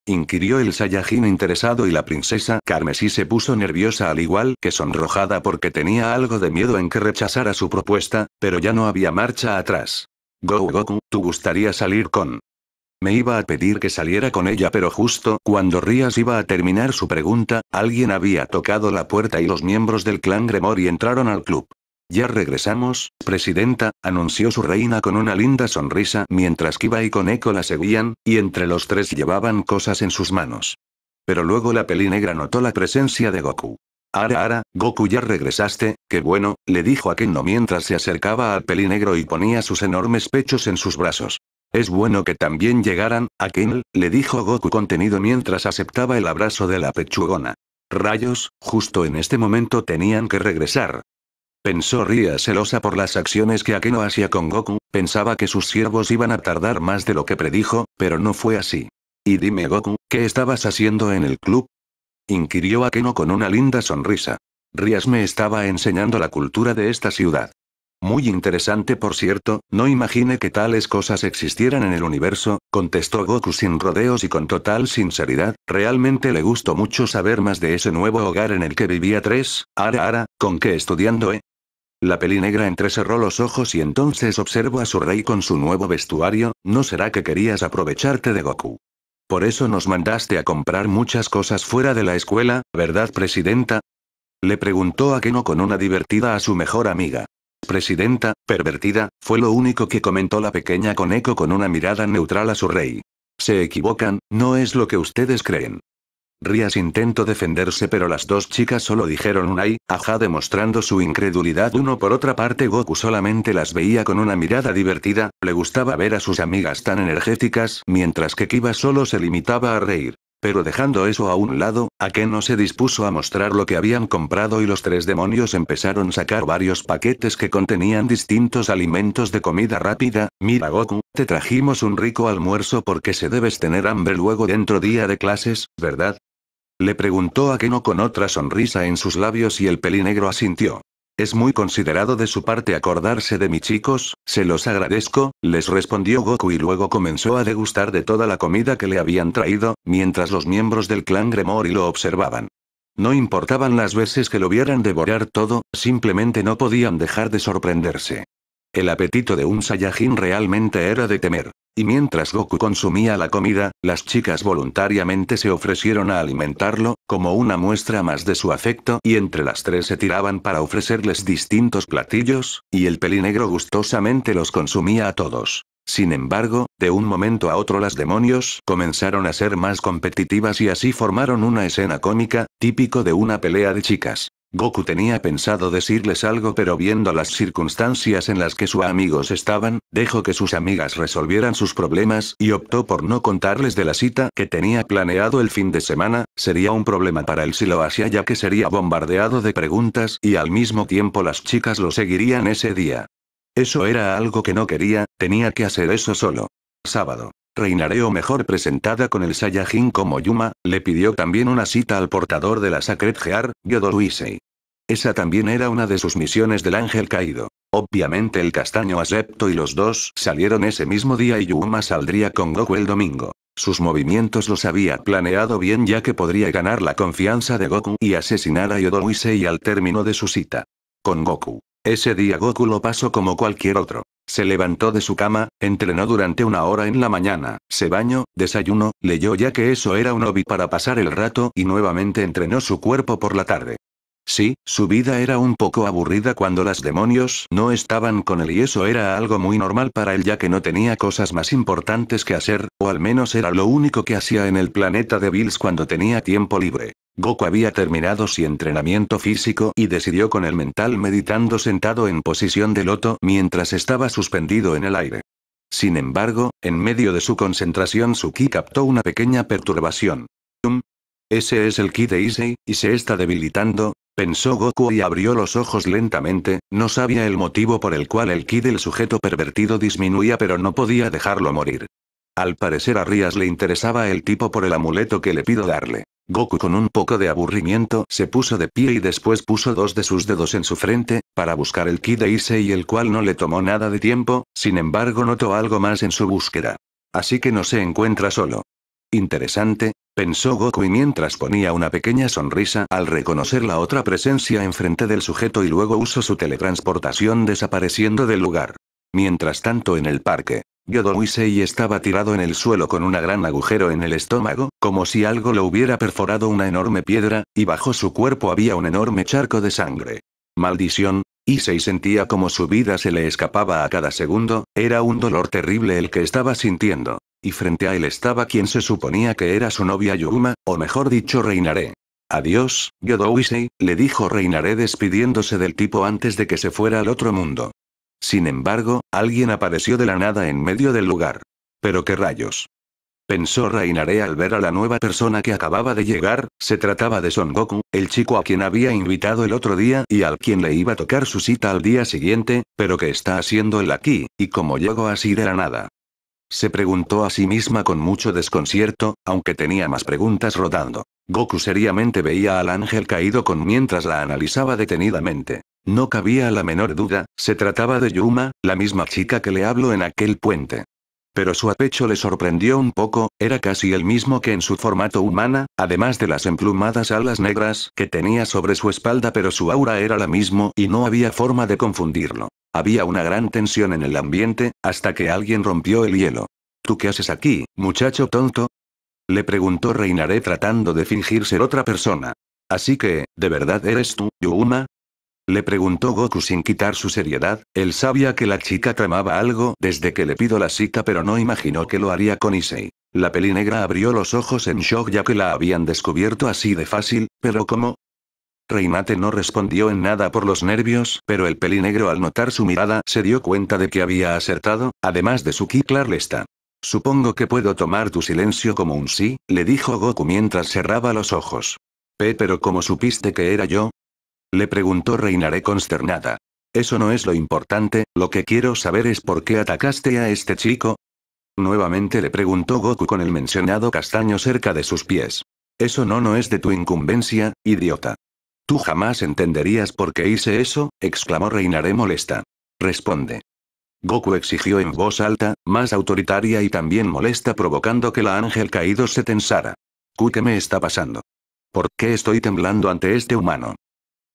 Inquirió el Saiyajin interesado y la princesa carmesí se puso nerviosa al igual que sonrojada porque tenía algo de miedo en que rechazara su propuesta, pero ya no había marcha atrás. Goku Goku, ¿tú gustaría salir con me iba a pedir que saliera con ella pero justo cuando Rías iba a terminar su pregunta, alguien había tocado la puerta y los miembros del clan Gremory entraron al club. Ya regresamos, presidenta, anunció su reina con una linda sonrisa mientras Kiba y Koneko la seguían, y entre los tres llevaban cosas en sus manos. Pero luego la peli negra notó la presencia de Goku. Ara ara, Goku ya regresaste, qué bueno, le dijo a Kenno mientras se acercaba al peli negro y ponía sus enormes pechos en sus brazos. Es bueno que también llegaran, a le dijo Goku contenido mientras aceptaba el abrazo de la pechugona. Rayos, justo en este momento tenían que regresar. Pensó Ria celosa por las acciones que Akeno hacía con Goku, pensaba que sus siervos iban a tardar más de lo que predijo, pero no fue así. Y dime Goku, ¿qué estabas haciendo en el club? Inquirió Akeno con una linda sonrisa. Rías me estaba enseñando la cultura de esta ciudad. Muy interesante por cierto, no imaginé que tales cosas existieran en el universo, contestó Goku sin rodeos y con total sinceridad, realmente le gustó mucho saber más de ese nuevo hogar en el que vivía tres, ara ara, con qué estudiando eh. La peli negra entrecerró los ojos y entonces observó a su rey con su nuevo vestuario, ¿no será que querías aprovecharte de Goku? Por eso nos mandaste a comprar muchas cosas fuera de la escuela, ¿verdad presidenta? Le preguntó a Keno con una divertida a su mejor amiga presidenta, pervertida, fue lo único que comentó la pequeña con eco con una mirada neutral a su rey. Se equivocan, no es lo que ustedes creen. Rías intentó defenderse pero las dos chicas solo dijeron un ay, ajá demostrando su incredulidad uno por otra parte Goku solamente las veía con una mirada divertida, le gustaba ver a sus amigas tan energéticas mientras que Kiba solo se limitaba a reír. Pero dejando eso a un lado, Akeno se dispuso a mostrar lo que habían comprado y los tres demonios empezaron a sacar varios paquetes que contenían distintos alimentos de comida rápida. Mira Goku, te trajimos un rico almuerzo porque se debes tener hambre luego dentro día de clases, ¿verdad? Le preguntó Akeno con otra sonrisa en sus labios y el pelinegro asintió. Es muy considerado de su parte acordarse de mi chicos, se los agradezco, les respondió Goku y luego comenzó a degustar de toda la comida que le habían traído, mientras los miembros del clan Gremori lo observaban. No importaban las veces que lo vieran devorar todo, simplemente no podían dejar de sorprenderse. El apetito de un Saiyajin realmente era de temer. Y mientras Goku consumía la comida, las chicas voluntariamente se ofrecieron a alimentarlo, como una muestra más de su afecto y entre las tres se tiraban para ofrecerles distintos platillos, y el pelinegro gustosamente los consumía a todos. Sin embargo, de un momento a otro las demonios comenzaron a ser más competitivas y así formaron una escena cómica, típico de una pelea de chicas. Goku tenía pensado decirles algo pero viendo las circunstancias en las que sus amigos estaban, dejó que sus amigas resolvieran sus problemas y optó por no contarles de la cita que tenía planeado el fin de semana, sería un problema para él si lo hacía ya que sería bombardeado de preguntas y al mismo tiempo las chicas lo seguirían ese día. Eso era algo que no quería, tenía que hacer eso solo. Sábado. Reinareo, mejor presentada con el Saiyajin como Yuma, le pidió también una cita al portador de la Sacred Gear, Yodoruisei. Esa también era una de sus misiones del ángel caído. Obviamente el castaño acepto y los dos salieron ese mismo día y Yuma saldría con Goku el domingo. Sus movimientos los había planeado bien ya que podría ganar la confianza de Goku y asesinar a yodo al término de su cita. Con Goku. Ese día Goku lo pasó como cualquier otro. Se levantó de su cama, entrenó durante una hora en la mañana, se bañó, desayunó, leyó ya que eso era un hobby para pasar el rato y nuevamente entrenó su cuerpo por la tarde. Sí, su vida era un poco aburrida cuando las demonios no estaban con él y eso era algo muy normal para él ya que no tenía cosas más importantes que hacer, o al menos era lo único que hacía en el planeta de Bills cuando tenía tiempo libre. Goku había terminado su entrenamiento físico y decidió con el mental meditando sentado en posición de loto mientras estaba suspendido en el aire. Sin embargo, en medio de su concentración su ki captó una pequeña perturbación. ese es el ki de Issei, y se está debilitando, pensó Goku y abrió los ojos lentamente, no sabía el motivo por el cual el ki del sujeto pervertido disminuía pero no podía dejarlo morir. Al parecer a Rías le interesaba el tipo por el amuleto que le pido darle. Goku con un poco de aburrimiento se puso de pie y después puso dos de sus dedos en su frente, para buscar el ki de Issei el cual no le tomó nada de tiempo, sin embargo notó algo más en su búsqueda. Así que no se encuentra solo. Interesante, Pensó Goku y mientras ponía una pequeña sonrisa al reconocer la otra presencia enfrente del sujeto y luego usó su teletransportación desapareciendo del lugar. Mientras tanto en el parque, Yodo Issei estaba tirado en el suelo con un gran agujero en el estómago, como si algo lo hubiera perforado una enorme piedra, y bajo su cuerpo había un enorme charco de sangre. Maldición, Issei sentía como su vida se le escapaba a cada segundo, era un dolor terrible el que estaba sintiendo y frente a él estaba quien se suponía que era su novia Yuruma, o mejor dicho Reinaré. Adiós, Yodowisei, le dijo Reinaré despidiéndose del tipo antes de que se fuera al otro mundo. Sin embargo, alguien apareció de la nada en medio del lugar. Pero qué rayos. Pensó Reinaré al ver a la nueva persona que acababa de llegar, se trataba de Son Goku, el chico a quien había invitado el otro día y al quien le iba a tocar su cita al día siguiente, pero que está haciendo él aquí, y cómo llegó así de la nada. Se preguntó a sí misma con mucho desconcierto, aunque tenía más preguntas rodando. Goku seriamente veía al ángel caído con mientras la analizaba detenidamente. No cabía la menor duda, se trataba de Yuma, la misma chica que le habló en aquel puente. Pero su apecho le sorprendió un poco, era casi el mismo que en su formato humana, además de las emplumadas alas negras que tenía sobre su espalda pero su aura era la misma y no había forma de confundirlo. Había una gran tensión en el ambiente, hasta que alguien rompió el hielo. ¿Tú qué haces aquí, muchacho tonto? Le preguntó Reinaré tratando de fingir ser otra persona. Así que, ¿de verdad eres tú, Yuma? Le preguntó Goku sin quitar su seriedad, él sabía que la chica tramaba algo desde que le pido la cita pero no imaginó que lo haría con Issei. La peli negra abrió los ojos en shock ya que la habían descubierto así de fácil, pero ¿cómo? Reinate no respondió en nada por los nervios, pero el pelinegro al notar su mirada se dio cuenta de que había acertado, además de su ki Clarlesta. Supongo que puedo tomar tu silencio como un sí, le dijo Goku mientras cerraba los ojos. Pe pero como supiste que era yo, le preguntó Reinaré consternada. Eso no es lo importante, lo que quiero saber es por qué atacaste a este chico. Nuevamente le preguntó Goku con el mencionado castaño cerca de sus pies. Eso no no es de tu incumbencia, idiota. Tú jamás entenderías por qué hice eso, exclamó Reinaré molesta. Responde. Goku exigió en voz alta, más autoritaria y también molesta provocando que la ángel caído se tensara. ¿Qué me está pasando? ¿Por qué estoy temblando ante este humano?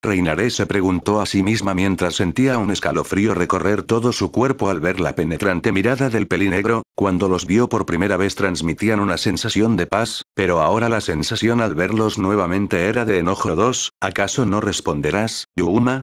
Reinaré se preguntó a sí misma mientras sentía un escalofrío recorrer todo su cuerpo al ver la penetrante mirada del pelinegro, cuando los vio por primera vez transmitían una sensación de paz, pero ahora la sensación al verlos nuevamente era de enojo 2, ¿acaso no responderás, Yuma?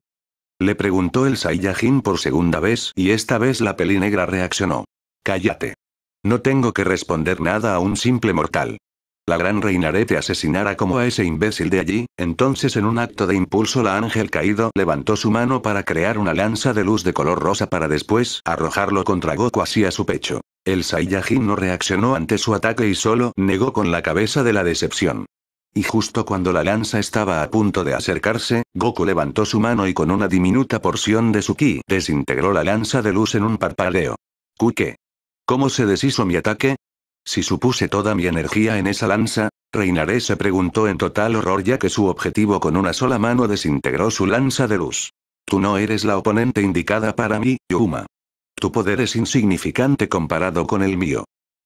Le preguntó el Saiyajin por segunda vez y esta vez la pelinegra reaccionó. Cállate. No tengo que responder nada a un simple mortal. La gran reinarete asesinara como a ese imbécil de allí, entonces en un acto de impulso la ángel caído levantó su mano para crear una lanza de luz de color rosa para después arrojarlo contra Goku hacia su pecho. El Saiyajin no reaccionó ante su ataque y solo negó con la cabeza de la decepción. Y justo cuando la lanza estaba a punto de acercarse, Goku levantó su mano y con una diminuta porción de su ki desintegró la lanza de luz en un parpadeo. ¿Qué? ¿Cómo se deshizo mi ataque? Si supuse toda mi energía en esa lanza, Reinaré se preguntó en total horror ya que su objetivo con una sola mano desintegró su lanza de luz. Tú no eres la oponente indicada para mí, Yuma. Tu poder es insignificante comparado con el mío.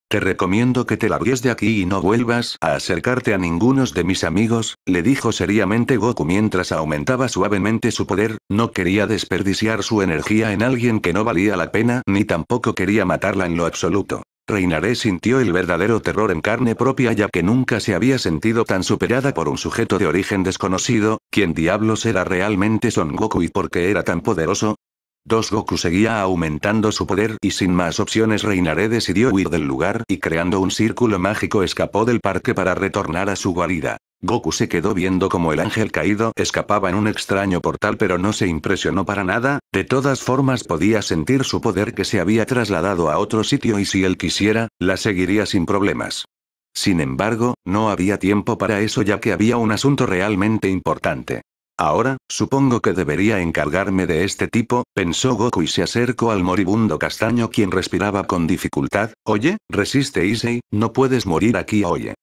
Te recomiendo que te largues de aquí y no vuelvas a acercarte a ninguno de mis amigos, le dijo seriamente Goku mientras aumentaba suavemente su poder, no quería desperdiciar su energía en alguien que no valía la pena ni tampoco quería matarla en lo absoluto. Reinaré sintió el verdadero terror en carne propia ya que nunca se había sentido tan superada por un sujeto de origen desconocido, quien diablos era realmente Son Goku y por qué era tan poderoso. Dos Goku seguía aumentando su poder y sin más opciones Reinaré decidió huir del lugar y creando un círculo mágico escapó del parque para retornar a su guarida. Goku se quedó viendo como el ángel caído escapaba en un extraño portal pero no se impresionó para nada, de todas formas podía sentir su poder que se había trasladado a otro sitio y si él quisiera, la seguiría sin problemas. Sin embargo, no había tiempo para eso ya que había un asunto realmente importante. Ahora, supongo que debería encargarme de este tipo, pensó Goku y se acercó al moribundo castaño quien respiraba con dificultad, oye, resiste Issei, no puedes morir aquí oye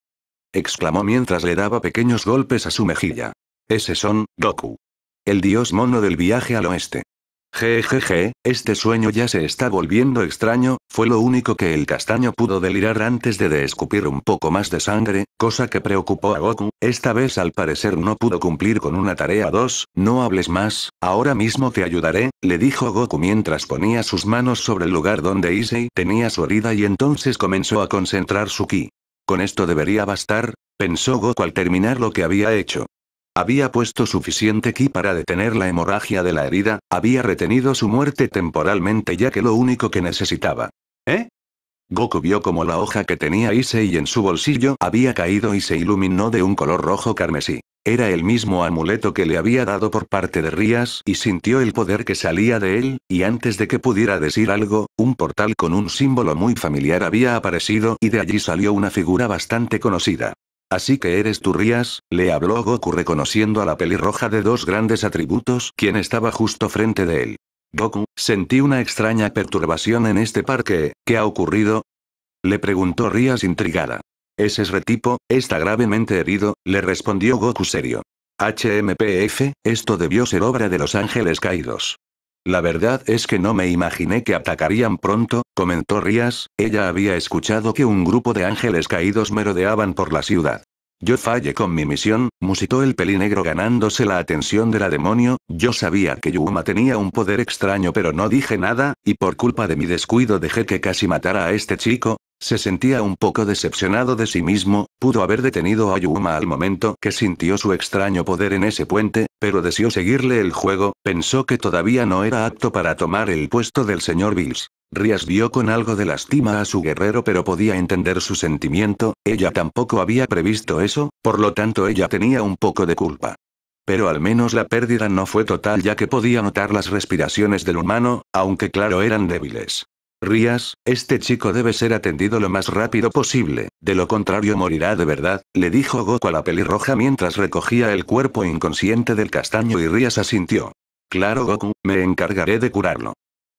exclamó mientras le daba pequeños golpes a su mejilla. Ese son, Goku. El dios mono del viaje al oeste. Jejeje, este sueño ya se está volviendo extraño, fue lo único que el castaño pudo delirar antes de, de escupir un poco más de sangre, cosa que preocupó a Goku, esta vez al parecer no pudo cumplir con una tarea 2, no hables más, ahora mismo te ayudaré, le dijo Goku mientras ponía sus manos sobre el lugar donde Issei tenía su herida y entonces comenzó a concentrar su ki. Con esto debería bastar, pensó Goku al terminar lo que había hecho. Había puesto suficiente ki para detener la hemorragia de la herida, había retenido su muerte temporalmente ya que lo único que necesitaba. ¿Eh? Goku vio como la hoja que tenía y en su bolsillo había caído y se iluminó de un color rojo carmesí. Era el mismo amuleto que le había dado por parte de Rías y sintió el poder que salía de él, y antes de que pudiera decir algo, un portal con un símbolo muy familiar había aparecido y de allí salió una figura bastante conocida. Así que eres tú Rías, le habló Goku reconociendo a la pelirroja de dos grandes atributos quien estaba justo frente de él. Goku, sentí una extraña perturbación en este parque, ¿qué ha ocurrido? Le preguntó Rías intrigada. Ese retipo, está gravemente herido, le respondió Goku serio. HMPF, esto debió ser obra de los ángeles caídos. La verdad es que no me imaginé que atacarían pronto, comentó Rías, ella había escuchado que un grupo de ángeles caídos merodeaban por la ciudad. Yo fallé con mi misión, musitó el pelinegro ganándose la atención de la demonio, yo sabía que Yuma tenía un poder extraño pero no dije nada, y por culpa de mi descuido dejé que casi matara a este chico, se sentía un poco decepcionado de sí mismo, pudo haber detenido a Yuma al momento que sintió su extraño poder en ese puente, pero deseó seguirle el juego, pensó que todavía no era apto para tomar el puesto del señor Bills. Rías vio con algo de lástima a su guerrero pero podía entender su sentimiento, ella tampoco había previsto eso, por lo tanto ella tenía un poco de culpa. Pero al menos la pérdida no fue total ya que podía notar las respiraciones del humano, aunque claro eran débiles. Rías, este chico debe ser atendido lo más rápido posible, de lo contrario morirá de verdad, le dijo Goku a la pelirroja mientras recogía el cuerpo inconsciente del castaño y Rías asintió. Claro Goku, me encargaré de curarlo.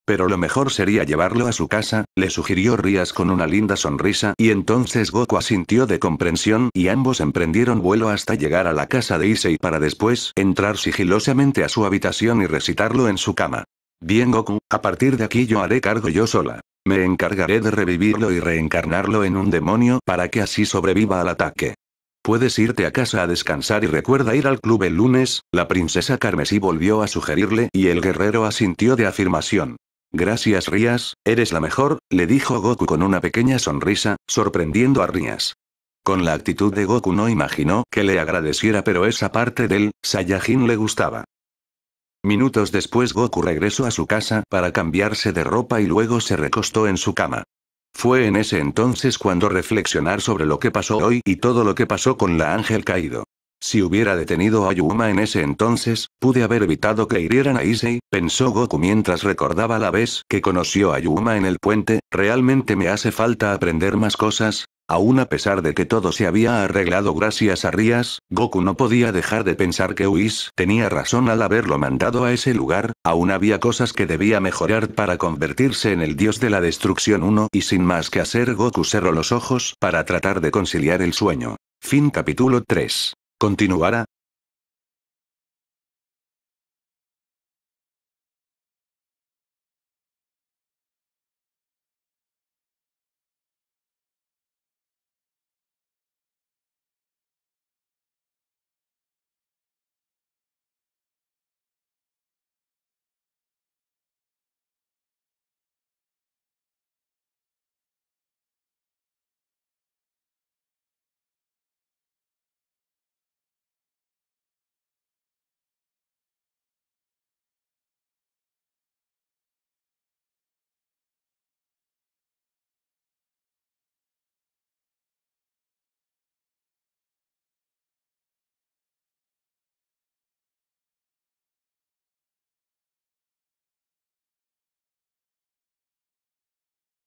Pero lo mejor sería llevarlo a su casa, le sugirió Rías con una linda sonrisa y entonces Goku asintió de comprensión y ambos emprendieron vuelo hasta llegar a la casa de Issei para después entrar sigilosamente a su habitación y recitarlo en su cama. Bien Goku, a partir de aquí yo haré cargo yo sola. Me encargaré de revivirlo y reencarnarlo en un demonio para que así sobreviva al ataque. Puedes irte a casa a descansar y recuerda ir al club el lunes, la princesa carmesí volvió a sugerirle y el guerrero asintió de afirmación. Gracias Rías, eres la mejor, le dijo Goku con una pequeña sonrisa, sorprendiendo a Rías. Con la actitud de Goku no imaginó que le agradeciera pero esa parte del Saiyajin le gustaba. Minutos después Goku regresó a su casa para cambiarse de ropa y luego se recostó en su cama. Fue en ese entonces cuando reflexionar sobre lo que pasó hoy y todo lo que pasó con la ángel caído. Si hubiera detenido a Yuma en ese entonces, pude haber evitado que hirieran a Issei, pensó Goku mientras recordaba la vez que conoció a Yuma en el puente, realmente me hace falta aprender más cosas, Aún a pesar de que todo se había arreglado gracias a Rías, Goku no podía dejar de pensar que Whis tenía razón al haberlo mandado a ese lugar, aún había cosas que debía mejorar para convertirse en el dios de la destrucción 1 y sin más que hacer Goku cerró los ojos para tratar de conciliar el sueño. Fin capítulo 3. Continuará.